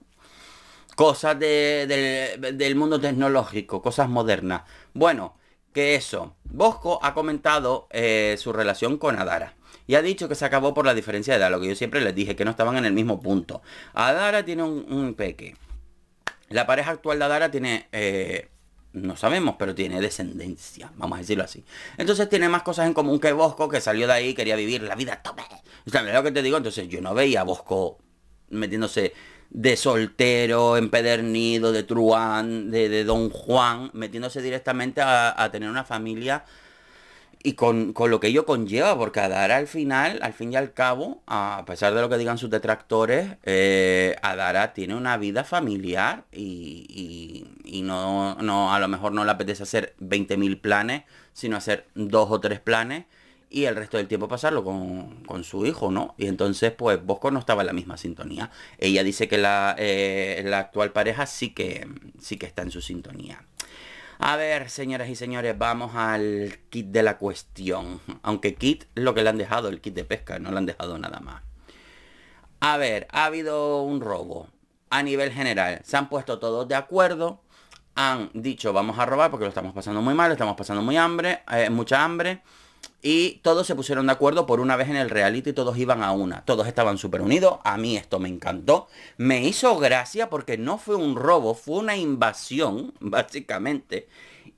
cosas del, mundo tecnológico, cosas modernas. Bueno, que eso, Bosco ha comentado eh, su relación con Adara. Y ha dicho que se acabó por la diferencia de edad, lo que yo siempre les dije, que no estaban en el mismo punto. Adara tiene un, peque. La pareja actual de Adara tiene, eh, no sabemos, pero tiene descendencia, vamos a decirlo así. Entonces tiene más cosas en común que Bosco, que salió de ahí, quería vivir la vida tope. lo que te digo, entonces yo no veía a Bosco metiéndose de soltero, empedernido, de truán, de, don Juan, metiéndose directamente a, tener una familia y con, lo que ello conlleva, porque Adara al final, al fin y al cabo, a pesar de lo que digan sus detractores, eh, Adara tiene una vida familiar y, no, no, a lo mejor no le apetece hacer 20.000 planes, sino hacer dos o tres planes y el resto del tiempo pasarlo con, su hijo, ¿no? Y entonces, pues Bosco no estaba en la misma sintonía. Ella dice que eh, la, actual pareja sí que, sí que está en su sintonía. A ver, señoras y señores, vamos al kit de la cuestión. Aunque kit, lo que le han dejado, el kit de pesca, no le han dejado nada más. A ver, ha habido un robo. A nivel general, se han puesto todos de acuerdo. Han dicho, vamos a robar porque lo estamos pasando muy mal, estamos pasando muy hambre, eh, mucha hambre y todos se pusieron de acuerdo por una vez en el reality, todos iban a una, todos estaban súper unidos, a mí esto me encantó, me hizo gracia porque no fue un robo, fue una invasión, básicamente,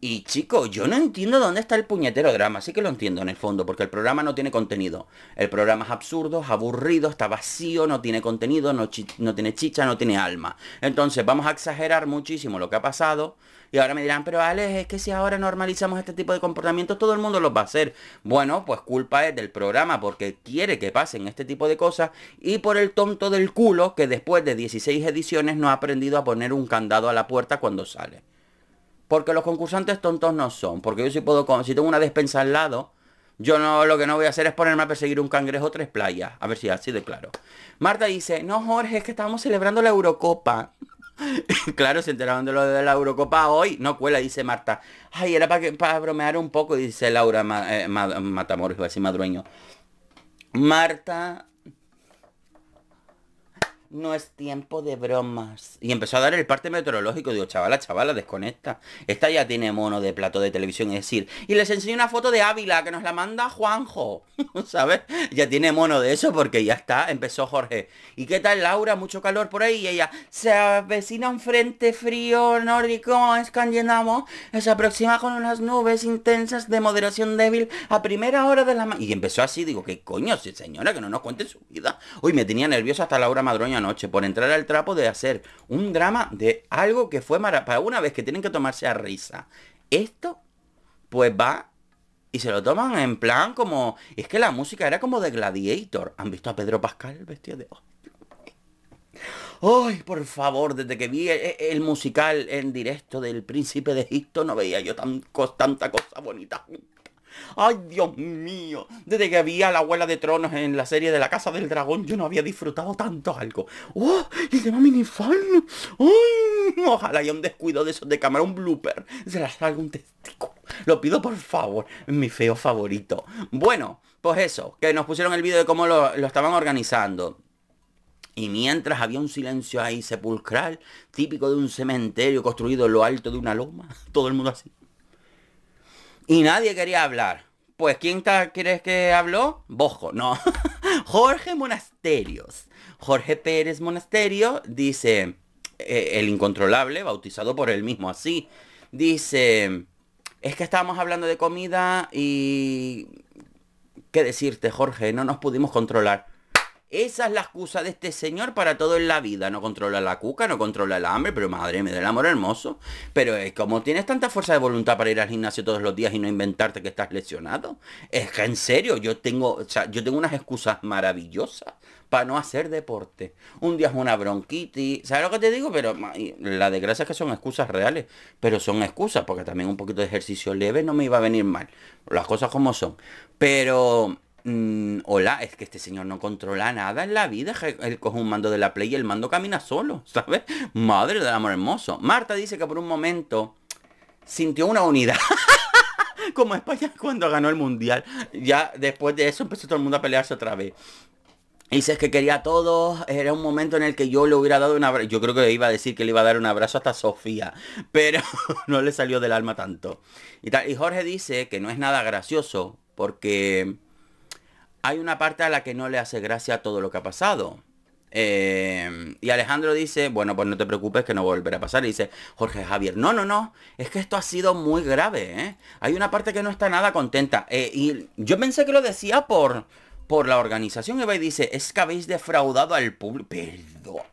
y chico, yo no entiendo dónde está el puñetero drama, sí que lo entiendo en el fondo, porque el programa no tiene contenido. El programa es absurdo, es aburrido, está vacío, no tiene contenido, no, no tiene chicha, no tiene alma. Entonces vamos a exagerar muchísimo lo que ha pasado. Y ahora me dirán, pero Alex, es que si ahora normalizamos este tipo de comportamientos, todo el mundo los va a hacer. Bueno, pues culpa es del programa porque quiere que pasen este tipo de cosas y por el tonto del culo que después de 16 ediciones no ha aprendido a poner un candado a la puerta cuando sale. Porque los concursantes tontos no son. Porque yo si puedo, si tengo una despensa al lado, yo no, lo que no voy a hacer es ponerme a perseguir un cangrejo tres playas. A ver si así de claro. Marta dice, no Jorge, es que estábamos celebrando la Eurocopa. claro, se enteraron de lo de la Eurocopa hoy. No cuela, dice Marta. Ay, era para para bromear un poco, dice Laura eh, Matamoros, iba a decir Marta no es tiempo de bromas. Y empezó a dar el parte meteorológico. Digo, chavala, chavala, desconecta. Esta ya tiene mono de plato de televisión, es decir. Y les enseño una foto de Ávila, que nos la manda Juanjo. ¿Sabes? Ya tiene mono de eso porque ya está, empezó Jorge. ¿Y qué tal, Laura? Mucho calor por ahí. Y ella, se avecina un frente frío nórdico, escandinavo. Se aproxima con unas nubes intensas de moderación débil a primera hora de la mañana. Y empezó así, digo, ¿qué coño, señora? Que no nos cuente su vida. Uy, me tenía nerviosa hasta Laura Madroña noche, por entrar al trapo de hacer un drama de algo que fue para una vez que tienen que tomarse a risa. Esto, pues va y se lo toman en plan como... Es que la música era como de Gladiator. ¿Han visto a Pedro Pascal vestido de... ¡Ay, por favor! Desde que vi el, musical en directo del Príncipe de Egipto no veía yo tan, tanta cosa bonita. Ay, Dios mío. Desde que había la abuela de tronos en la serie de la Casa del Dragón, yo no había disfrutado tanto algo. ¡Oh! El tema minifan. ¡Ay! Ojalá haya un descuido de esos de cámara, un blooper. Se las salga un testigo. Lo pido por favor, mi feo favorito. Bueno, pues eso, que nos pusieron el vídeo de cómo lo, lo estaban organizando. Y mientras había un silencio ahí sepulcral, típico de un cementerio construido en lo alto de una loma, todo el mundo así. Y nadie quería hablar. Pues, ¿quién crees que habló? Bojo, no. Jorge Monasterios. Jorge Pérez Monasterio dice, eh, el incontrolable, bautizado por él mismo así, dice, es que estábamos hablando de comida y... ¿Qué decirte, Jorge? No nos pudimos controlar. Esa es la excusa de este señor para todo en la vida. No controla la cuca, no controla el hambre, pero madre, me da el amor hermoso. Pero es como tienes tanta fuerza de voluntad para ir al gimnasio todos los días y no inventarte que estás lesionado. Es que en serio, yo tengo, yo tengo unas excusas maravillosas para no hacer deporte. Un día es una bronquitis, ¿sabes lo que te digo? Pero la desgracia es que son excusas reales, pero son excusas porque también un poquito de ejercicio leve no me iba a venir mal. Las cosas como son. Pero Mm, hola, es que este señor no controla nada en la vida. Él coge un mando de la Play y el mando camina solo, ¿sabes? Madre del amor hermoso. Marta dice que por un momento sintió una unidad. Como España cuando ganó el Mundial. Ya después de eso empezó todo el mundo a pelearse otra vez. Dice es que quería a todos, era un momento en el que yo le hubiera dado un abrazo, yo creo que iba a decir que le iba a dar un abrazo hasta Sofía, pero no le salió del alma tanto. Y, tal. y Jorge dice que no es nada gracioso, porque hay una parte a la que no le hace gracia todo lo que ha pasado. Eh, y Alejandro dice, bueno, pues no te preocupes que no volverá a pasar. Y dice Jorge Javier, no, no, no, es que esto ha sido muy grave, ¿eh? Hay una parte que no está nada contenta. Eh, y yo pensé que lo decía por, por la organización. Y y dice, es que habéis defraudado al público. Perdón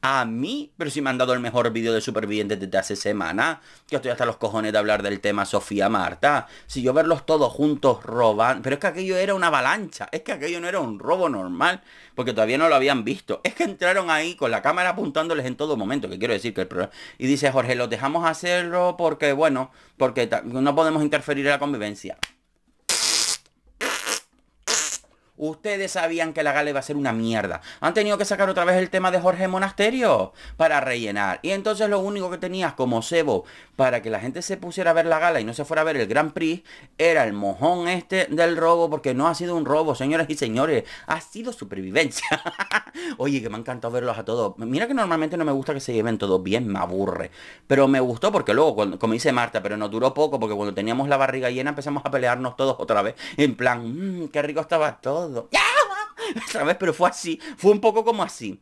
a mí, pero si me han dado el mejor vídeo de supervivientes desde hace semana, que estoy hasta los cojones de hablar del tema Sofía Marta, si yo verlos todos juntos roban, pero es que aquello era una avalancha, es que aquello no era un robo normal, porque todavía no lo habían visto, es que entraron ahí con la cámara apuntándoles en todo momento, que quiero decir que el problema, y dice Jorge, lo dejamos hacerlo porque, bueno, porque no podemos interferir en la convivencia. Ustedes sabían que la gala iba a ser una mierda. Han tenido que sacar otra vez el tema de Jorge Monasterio para rellenar. Y entonces lo único que tenías como cebo para que la gente se pusiera a ver la gala y no se fuera a ver el Gran Prix era el mojón este del robo, porque no ha sido un robo, señoras y señores. Ha sido supervivencia. Oye, que me ha encantado verlos a todos. Mira que normalmente no me gusta que se lleven todos bien, me aburre. Pero me gustó porque luego, como dice Marta, pero no duró poco, porque cuando teníamos la barriga llena empezamos a pelearnos todos otra vez. En plan, mm, qué rico estaba todo. otra vez, Pero fue así, fue un poco como así.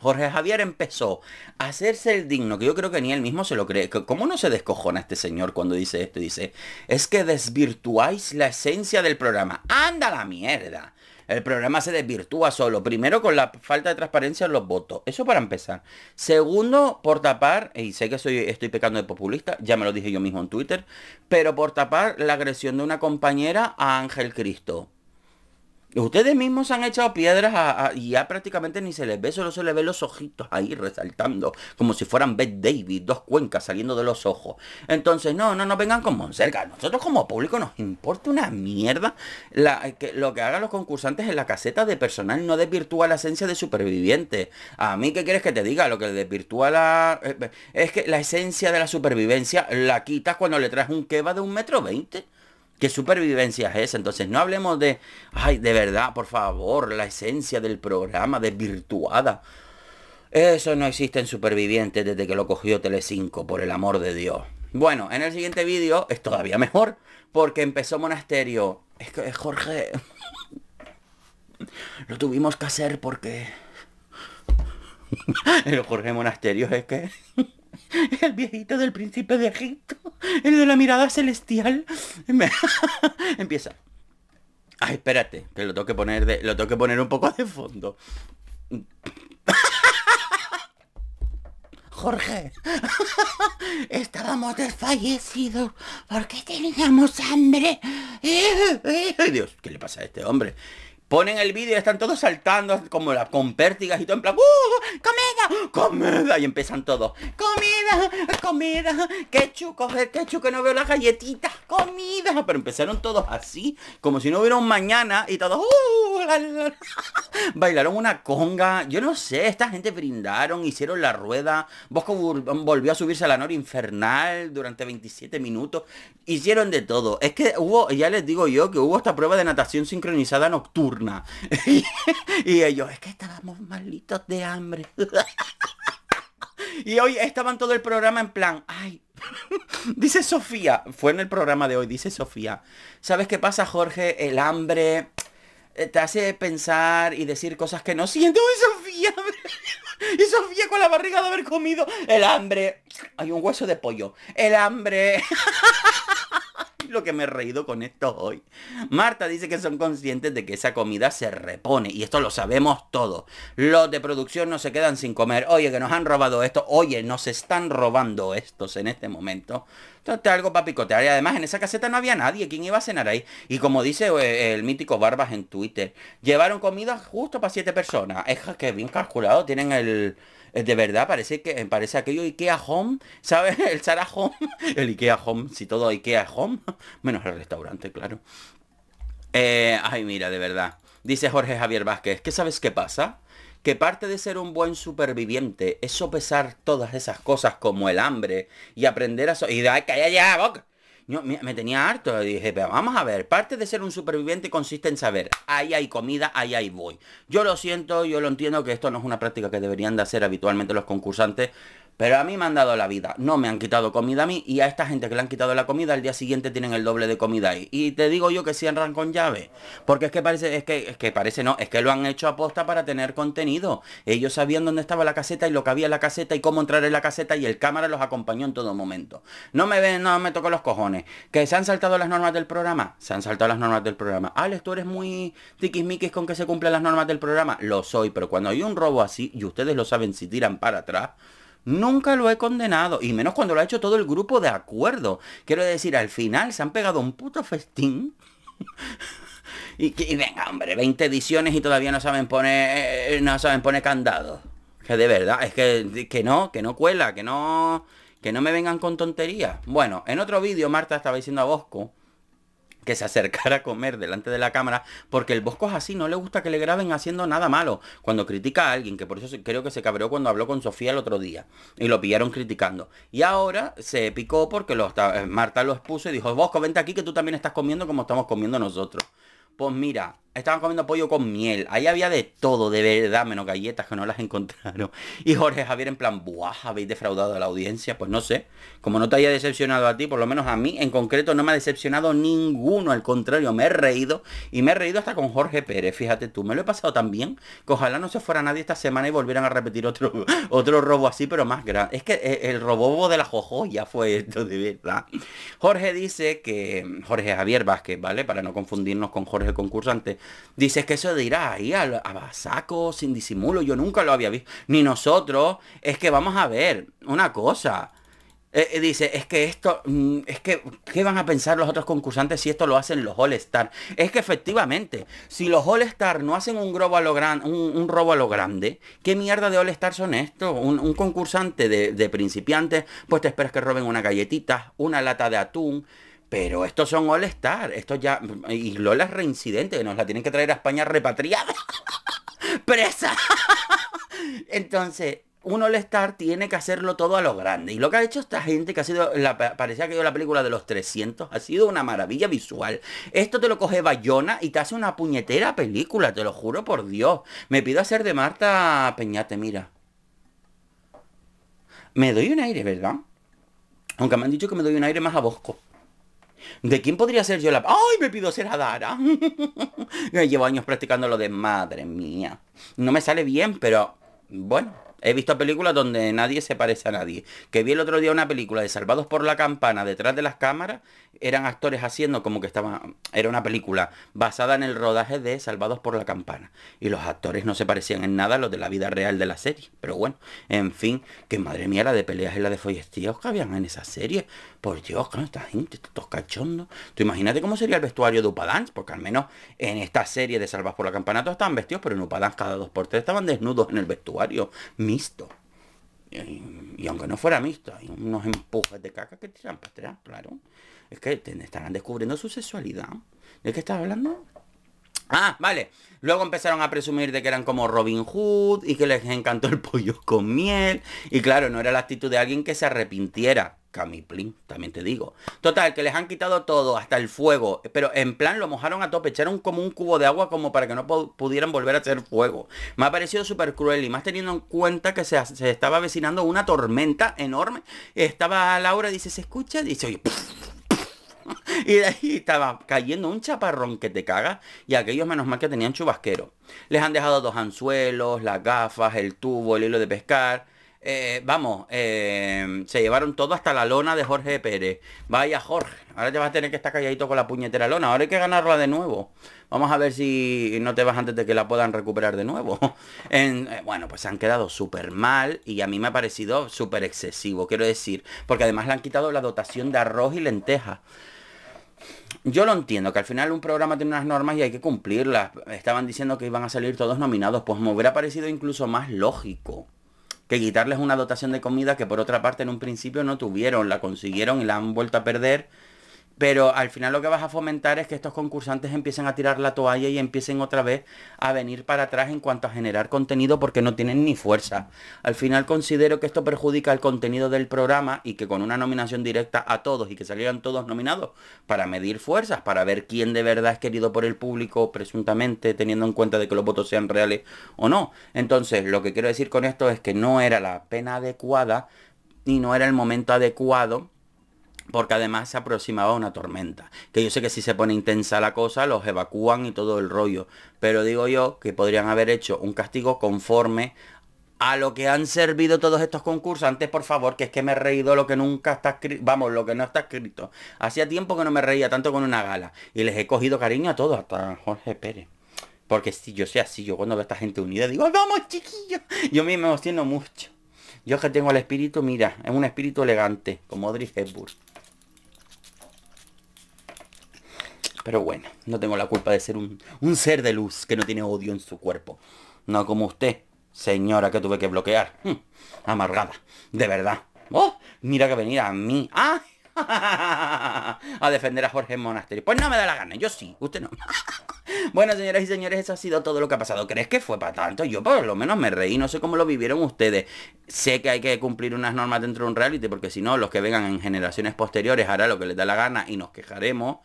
Jorge Javier empezó a hacerse el digno, que yo creo que ni él mismo se lo cree. ¿Cómo no se descojona este señor cuando dice esto? Dice, es que desvirtuáis la esencia del programa. ¡Anda la mierda! El programa se desvirtúa solo. Primero, con la falta de transparencia en los votos. Eso para empezar. Segundo, por tapar, y sé que soy, estoy pecando de populista, ya me lo dije yo mismo en Twitter, pero por tapar la agresión de una compañera a Ángel Cristo. Ustedes mismos han echado piedras y ya prácticamente ni se les ve, solo se les ve los ojitos ahí resaltando, como si fueran Beth David, dos cuencas saliendo de los ojos. Entonces, no, no nos vengan con Monserga. Nosotros como público nos importa una mierda lo que hagan los concursantes en la caseta de personal no desvirtúa la esencia de superviviente. A mí, ¿qué quieres que te diga? Lo que desvirtúa la... Eh, es que la esencia de la supervivencia la quitas cuando le traes un va de un metro veinte. ¿Qué supervivencia es esa? Entonces no hablemos de, ay, de verdad, por favor, la esencia del programa de Virtuada. Eso no existe en Supervivientes desde que lo cogió Tele5, por el amor de Dios. Bueno, en el siguiente vídeo es todavía mejor, porque empezó Monasterio. Es que Jorge... Lo tuvimos que hacer porque... el Jorge Monasterio es que... el viejito del príncipe de Egipto, el de la mirada celestial. Empieza. Ay, espérate, que lo tengo que poner de, lo tengo que poner un poco de fondo. Jorge, estábamos desfallecidos porque teníamos hambre. Dios, ¿qué le pasa a este hombre? ponen el vídeo y están todos saltando como la, con pértigas y todo en plan ¡Uh! ¡Comida! ¡Comida! Y empiezan todos ¡Comida! ¡Comida! ¡Qué chuco! ¡Qué chuco! No veo las galletitas ¡Comida! Pero empezaron todos así Como si no hubiera un mañana Y todos ¡Uh! Bailaron una conga Yo no sé Esta gente brindaron Hicieron la rueda Bosco volvió a subirse a la nora infernal Durante 27 minutos Hicieron de todo Es que hubo Ya les digo yo Que hubo esta prueba de natación sincronizada nocturna y ellos, es que estábamos malitos de hambre. y hoy estaban todo el programa en plan, ay, dice Sofía, fue en el programa de hoy, dice Sofía, ¿sabes qué pasa Jorge? El hambre eh, te hace pensar y decir cosas que no siento. Y Sofía, y Sofía con la barriga de haber comido el hambre. Hay un hueso de pollo. El hambre lo que me he reído con esto hoy? Marta dice que son conscientes de que esa comida se repone y esto lo sabemos todos. Los de producción no se quedan sin comer. Oye, que nos han robado esto. Oye, nos están robando estos en este momento. Entonces algo para picotear. Y además en esa caseta no había nadie. ¿Quién iba a cenar ahí? Y como dice eh, el mítico Barbas en Twitter, llevaron comida justo para siete personas. Es que bien calculado. Tienen el... Eh, de verdad parece que eh, parece aquello Ikea Home, ¿sabes? El Sara Home, el Ikea Home, si todo Ikea Home, menos el restaurante, claro. Eh, ay, mira, de verdad. Dice Jorge Javier Vázquez, ¿qué sabes qué pasa? que parte de ser un buen superviviente es sopesar todas esas cosas como el hambre y aprender a... So y calla ya, boca! me, tenía harto. Dije, vamos a ver, parte de ser un superviviente consiste en saber, ahí hay comida, ahí hay voy. Yo lo siento, yo lo entiendo que esto no es una práctica que deberían de hacer habitualmente los concursantes, pero a mí me han dado la vida, no me han quitado comida a mí y a esta gente que le han quitado la comida al día siguiente tienen el doble de comida ahí. Y te digo yo que cierran con llave, porque es que parece, es que, que parece no, es que lo han hecho aposta para tener contenido. Ellos sabían dónde estaba la caseta y lo que había en la caseta y cómo entrar en la caseta y el cámara los acompañó en todo momento. No me ven, no me toco los cojones. Que se han saltado las normas del programa, se han saltado las normas del programa. Alex, tú eres muy tiquismiquis con que se cumplan las normas del programa. Lo soy, pero cuando hay un robo así, y ustedes lo saben si tiran para atrás, Nunca lo he condenado, y menos cuando lo ha hecho todo el grupo de acuerdo. Quiero decir, al final se han pegado un puto festín. y, venga, hombre, 20 ediciones y todavía no saben poner eh, no saben poner candado. Que de verdad, es que, que no, que no cuela, que no que no me vengan con tonterías. Bueno, en otro vídeo Marta estaba diciendo a Bosco que se acercara a comer delante de la cámara, porque el Bosco es así, no le gusta que le graben haciendo nada malo. Cuando critica a alguien, que por eso creo que se cabreó cuando habló con Sofía el otro día, y lo pillaron criticando. Y ahora se picó porque lo, eh, Marta lo expuso y dijo, Bosco, vente aquí que tú también estás comiendo como estamos comiendo nosotros. Pues mira, estaban comiendo pollo con miel. Ahí había de todo, de verdad, menos galletas que no las encontraron. Y Jorge Javier en plan, buah, habéis defraudado a la audiencia. Pues no sé, como no te haya decepcionado a ti, por lo menos a mí en concreto no me ha decepcionado ninguno. Al contrario, me he reído. Y me he reído hasta con Jorge Pérez, fíjate tú. Me lo he pasado tan bien que ojalá no se fuera nadie esta semana y volvieran a repetir otro, otro robo así, pero más grande. Es que eh, el robobo de la jojo ya fue esto, de verdad. Jorge dice que... Jorge Javier Vázquez, ¿vale? Para no confundirnos con Jorge Concursante dices que eso dirá ahí a, a saco, sin disimulo, yo nunca lo había visto, ni nosotros, es que vamos a ver una cosa. Eh, eh, dice, es que esto, mm, es que, ¿qué van a pensar los otros concursantes si esto lo hacen los All-Star? Es que efectivamente, si los All-Star no hacen un, robo a lo gran, un, robo a lo grande, ¿qué mierda de All-Star son estos? Un, concursante de, de principiantes, pues te esperas que roben una galletita, una lata de atún, pero estos son All Star, estos ya... Y Lola es reincidente, nos la tienen que traer a España repatriada. Presa. Entonces, un All-Star tiene que hacerlo todo a lo grande. Y lo que ha hecho esta gente, que ha sido, parecía que dio la película de los 300, ha sido una maravilla visual. Esto te lo coge Bayona y te hace una puñetera película, te lo juro por Dios. Me pido hacer de Marta Peñate, mira. Me doy un aire, ¿verdad? Aunque me han dicho que me doy un aire más a Bosco. ¿De quién podría ser yo la... ¡Ay, me pido ser Adara! Llevo años practicando lo de madre mía. No me sale bien, pero bueno, he visto películas donde nadie se parece a nadie. Que vi el otro día una película de Salvados por la Campana detrás de las cámaras eran actores haciendo como que estaba, era una película basada en el rodaje de Salvados por la Campana. Y los actores no se parecían en nada a los de la vida real de la serie. Pero bueno, en fin, que madre mía la de peleas y la de follestíos que habían en esa serie. Por Dios, claro, esta gente, estos cachondos. Tú imagínate cómo sería el vestuario de Upadance, porque al menos en esta serie de Salvados por la Campana todos estaban vestidos, pero en Upadance cada dos por tres estaban desnudos en el vestuario mixto. Y, aunque no fuera mixto, hay unos empujes de caca que tiran para atrás, claro. Es que estarán descubriendo su sexualidad. ¿De qué estás hablando? Ah, vale. Luego empezaron a presumir de que eran como Robin Hood y que les encantó el pollo con miel. Y claro, no era la actitud de alguien que se arrepintiera. Camiplín, también te digo. Total, que les han quitado todo, hasta el fuego. Pero en plan lo mojaron a tope, echaron como un cubo de agua como para que no pudieran volver a hacer fuego. Me ha parecido súper cruel y más teniendo en cuenta que se, estaba avecinando una tormenta enorme. Estaba Laura, dice, ¿se escucha? Dice, oye, y de ahí estaba cayendo un chaparrón que te caga. Y aquellos menos mal que tenían chubasquero. Les han dejado dos anzuelos, las gafas, el tubo, el hilo de pescar. Eh, vamos, eh, se llevaron todo hasta la lona de Jorge Pérez. Vaya Jorge, ahora te vas a tener que estar calladito con la puñetera lona. Ahora hay que ganarla de nuevo. Vamos a ver si no te vas antes de que la puedan recuperar de nuevo. Eh, bueno, pues se han quedado súper mal y a mí me ha parecido súper excesivo, quiero decir. Porque además le han quitado la dotación de arroz y lentejas yo lo entiendo, que al final un programa tiene unas normas y hay que cumplirlas. Estaban diciendo que iban a salir todos nominados, pues me hubiera parecido incluso más lógico que quitarles una dotación de comida que por otra parte en un principio no tuvieron, la consiguieron y la han vuelto a perder pero al final lo que vas a fomentar es que estos concursantes empiecen a tirar la toalla y empiecen otra vez a venir para atrás en cuanto a generar contenido porque no tienen ni fuerza. Al final considero que esto perjudica el contenido del programa y que con una nominación directa a todos y que salieran todos nominados para medir fuerzas, para ver quién de verdad es querido por el público presuntamente, teniendo en cuenta de que los votos sean reales o no. Entonces, lo que quiero decir con esto es que no era la pena adecuada y no era el momento adecuado porque además se aproximaba una tormenta. Que yo sé que si se pone intensa la cosa, los evacúan y todo el rollo. Pero digo yo que podrían haber hecho un castigo conforme a lo que han servido todos estos concursantes, por favor, que es que me he reído lo que nunca está escrito, vamos, lo que no está escrito. Hacía tiempo que no me reía tanto con una gala. Y les he cogido cariño a todos, hasta Jorge Pérez. Porque si yo sé así, yo cuando veo a esta gente unida digo, vamos chiquillos, yo mismo me emociono mucho. Yo que tengo el espíritu, mira, es un espíritu elegante, como Audrey Hepburn. Pero bueno, no tengo la culpa de ser un, ser de luz que no tiene odio en su cuerpo. No como usted, señora que tuve que bloquear. Hm, amargada, de verdad. ¡Oh! Mira que venir a mí. Ah, a defender a Jorge Monasterio. Pues no me da la gana, yo sí, usted no. bueno, señoras y señores, eso ha sido todo lo que ha pasado. ¿Crees que fue para tanto? Yo por lo menos me reí, no sé cómo lo vivieron ustedes. Sé que hay que cumplir unas normas dentro de un reality, porque si no, los que vengan en generaciones posteriores harán lo que les da la gana y nos quejaremos.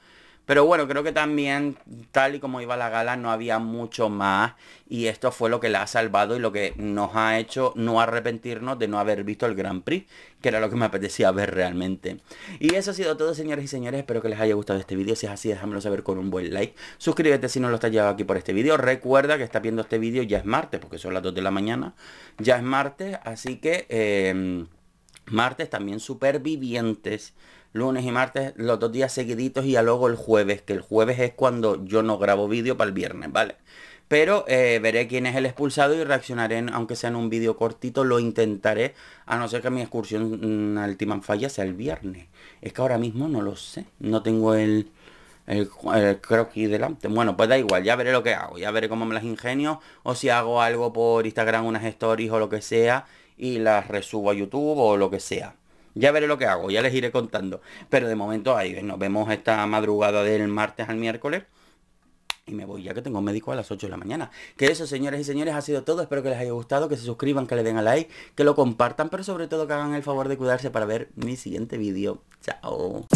Pero bueno, creo que también, tal y como iba la gala, no había mucho más. Y esto fue lo que la ha salvado y lo que nos ha hecho no arrepentirnos de no haber visto el Grand Prix, que era lo que me apetecía ver realmente. Y eso ha sido todo, señores y señores. Espero que les haya gustado este vídeo. Si es así, déjamelo saber con un buen like. Suscríbete si no lo estás ya aquí por este vídeo. Recuerda que está viendo este vídeo ya es martes, porque son las 2 de la mañana. Ya es martes, así que... Eh, martes también supervivientes lunes y martes, los dos días seguiditos y ya luego el jueves, que el jueves es cuando yo no grabo vídeo para el viernes, ¿vale? Pero eh, veré quién es el expulsado y reaccionaré, aunque sea en un vídeo cortito, lo intentaré, a no ser que mi excursión mm, al Timan Falla sea el viernes. Es que ahora mismo no lo sé, no tengo el, el, el croquis delante. Bueno, pues da igual, ya veré lo que hago, ya veré cómo me las ingenio, o si hago algo por Instagram, unas stories o lo que sea, y las resubo a YouTube o lo que sea. Ya veré lo que hago, ya les iré contando. Pero de momento ahí nos vemos esta madrugada del martes al miércoles. Y me voy ya que tengo médico a las 8 de la mañana. Que eso, señores y señores, ha sido todo. Espero que les haya gustado, que se suscriban, que le den a like, que lo compartan, pero sobre todo que hagan el favor de cuidarse para ver mi siguiente vídeo. Chao.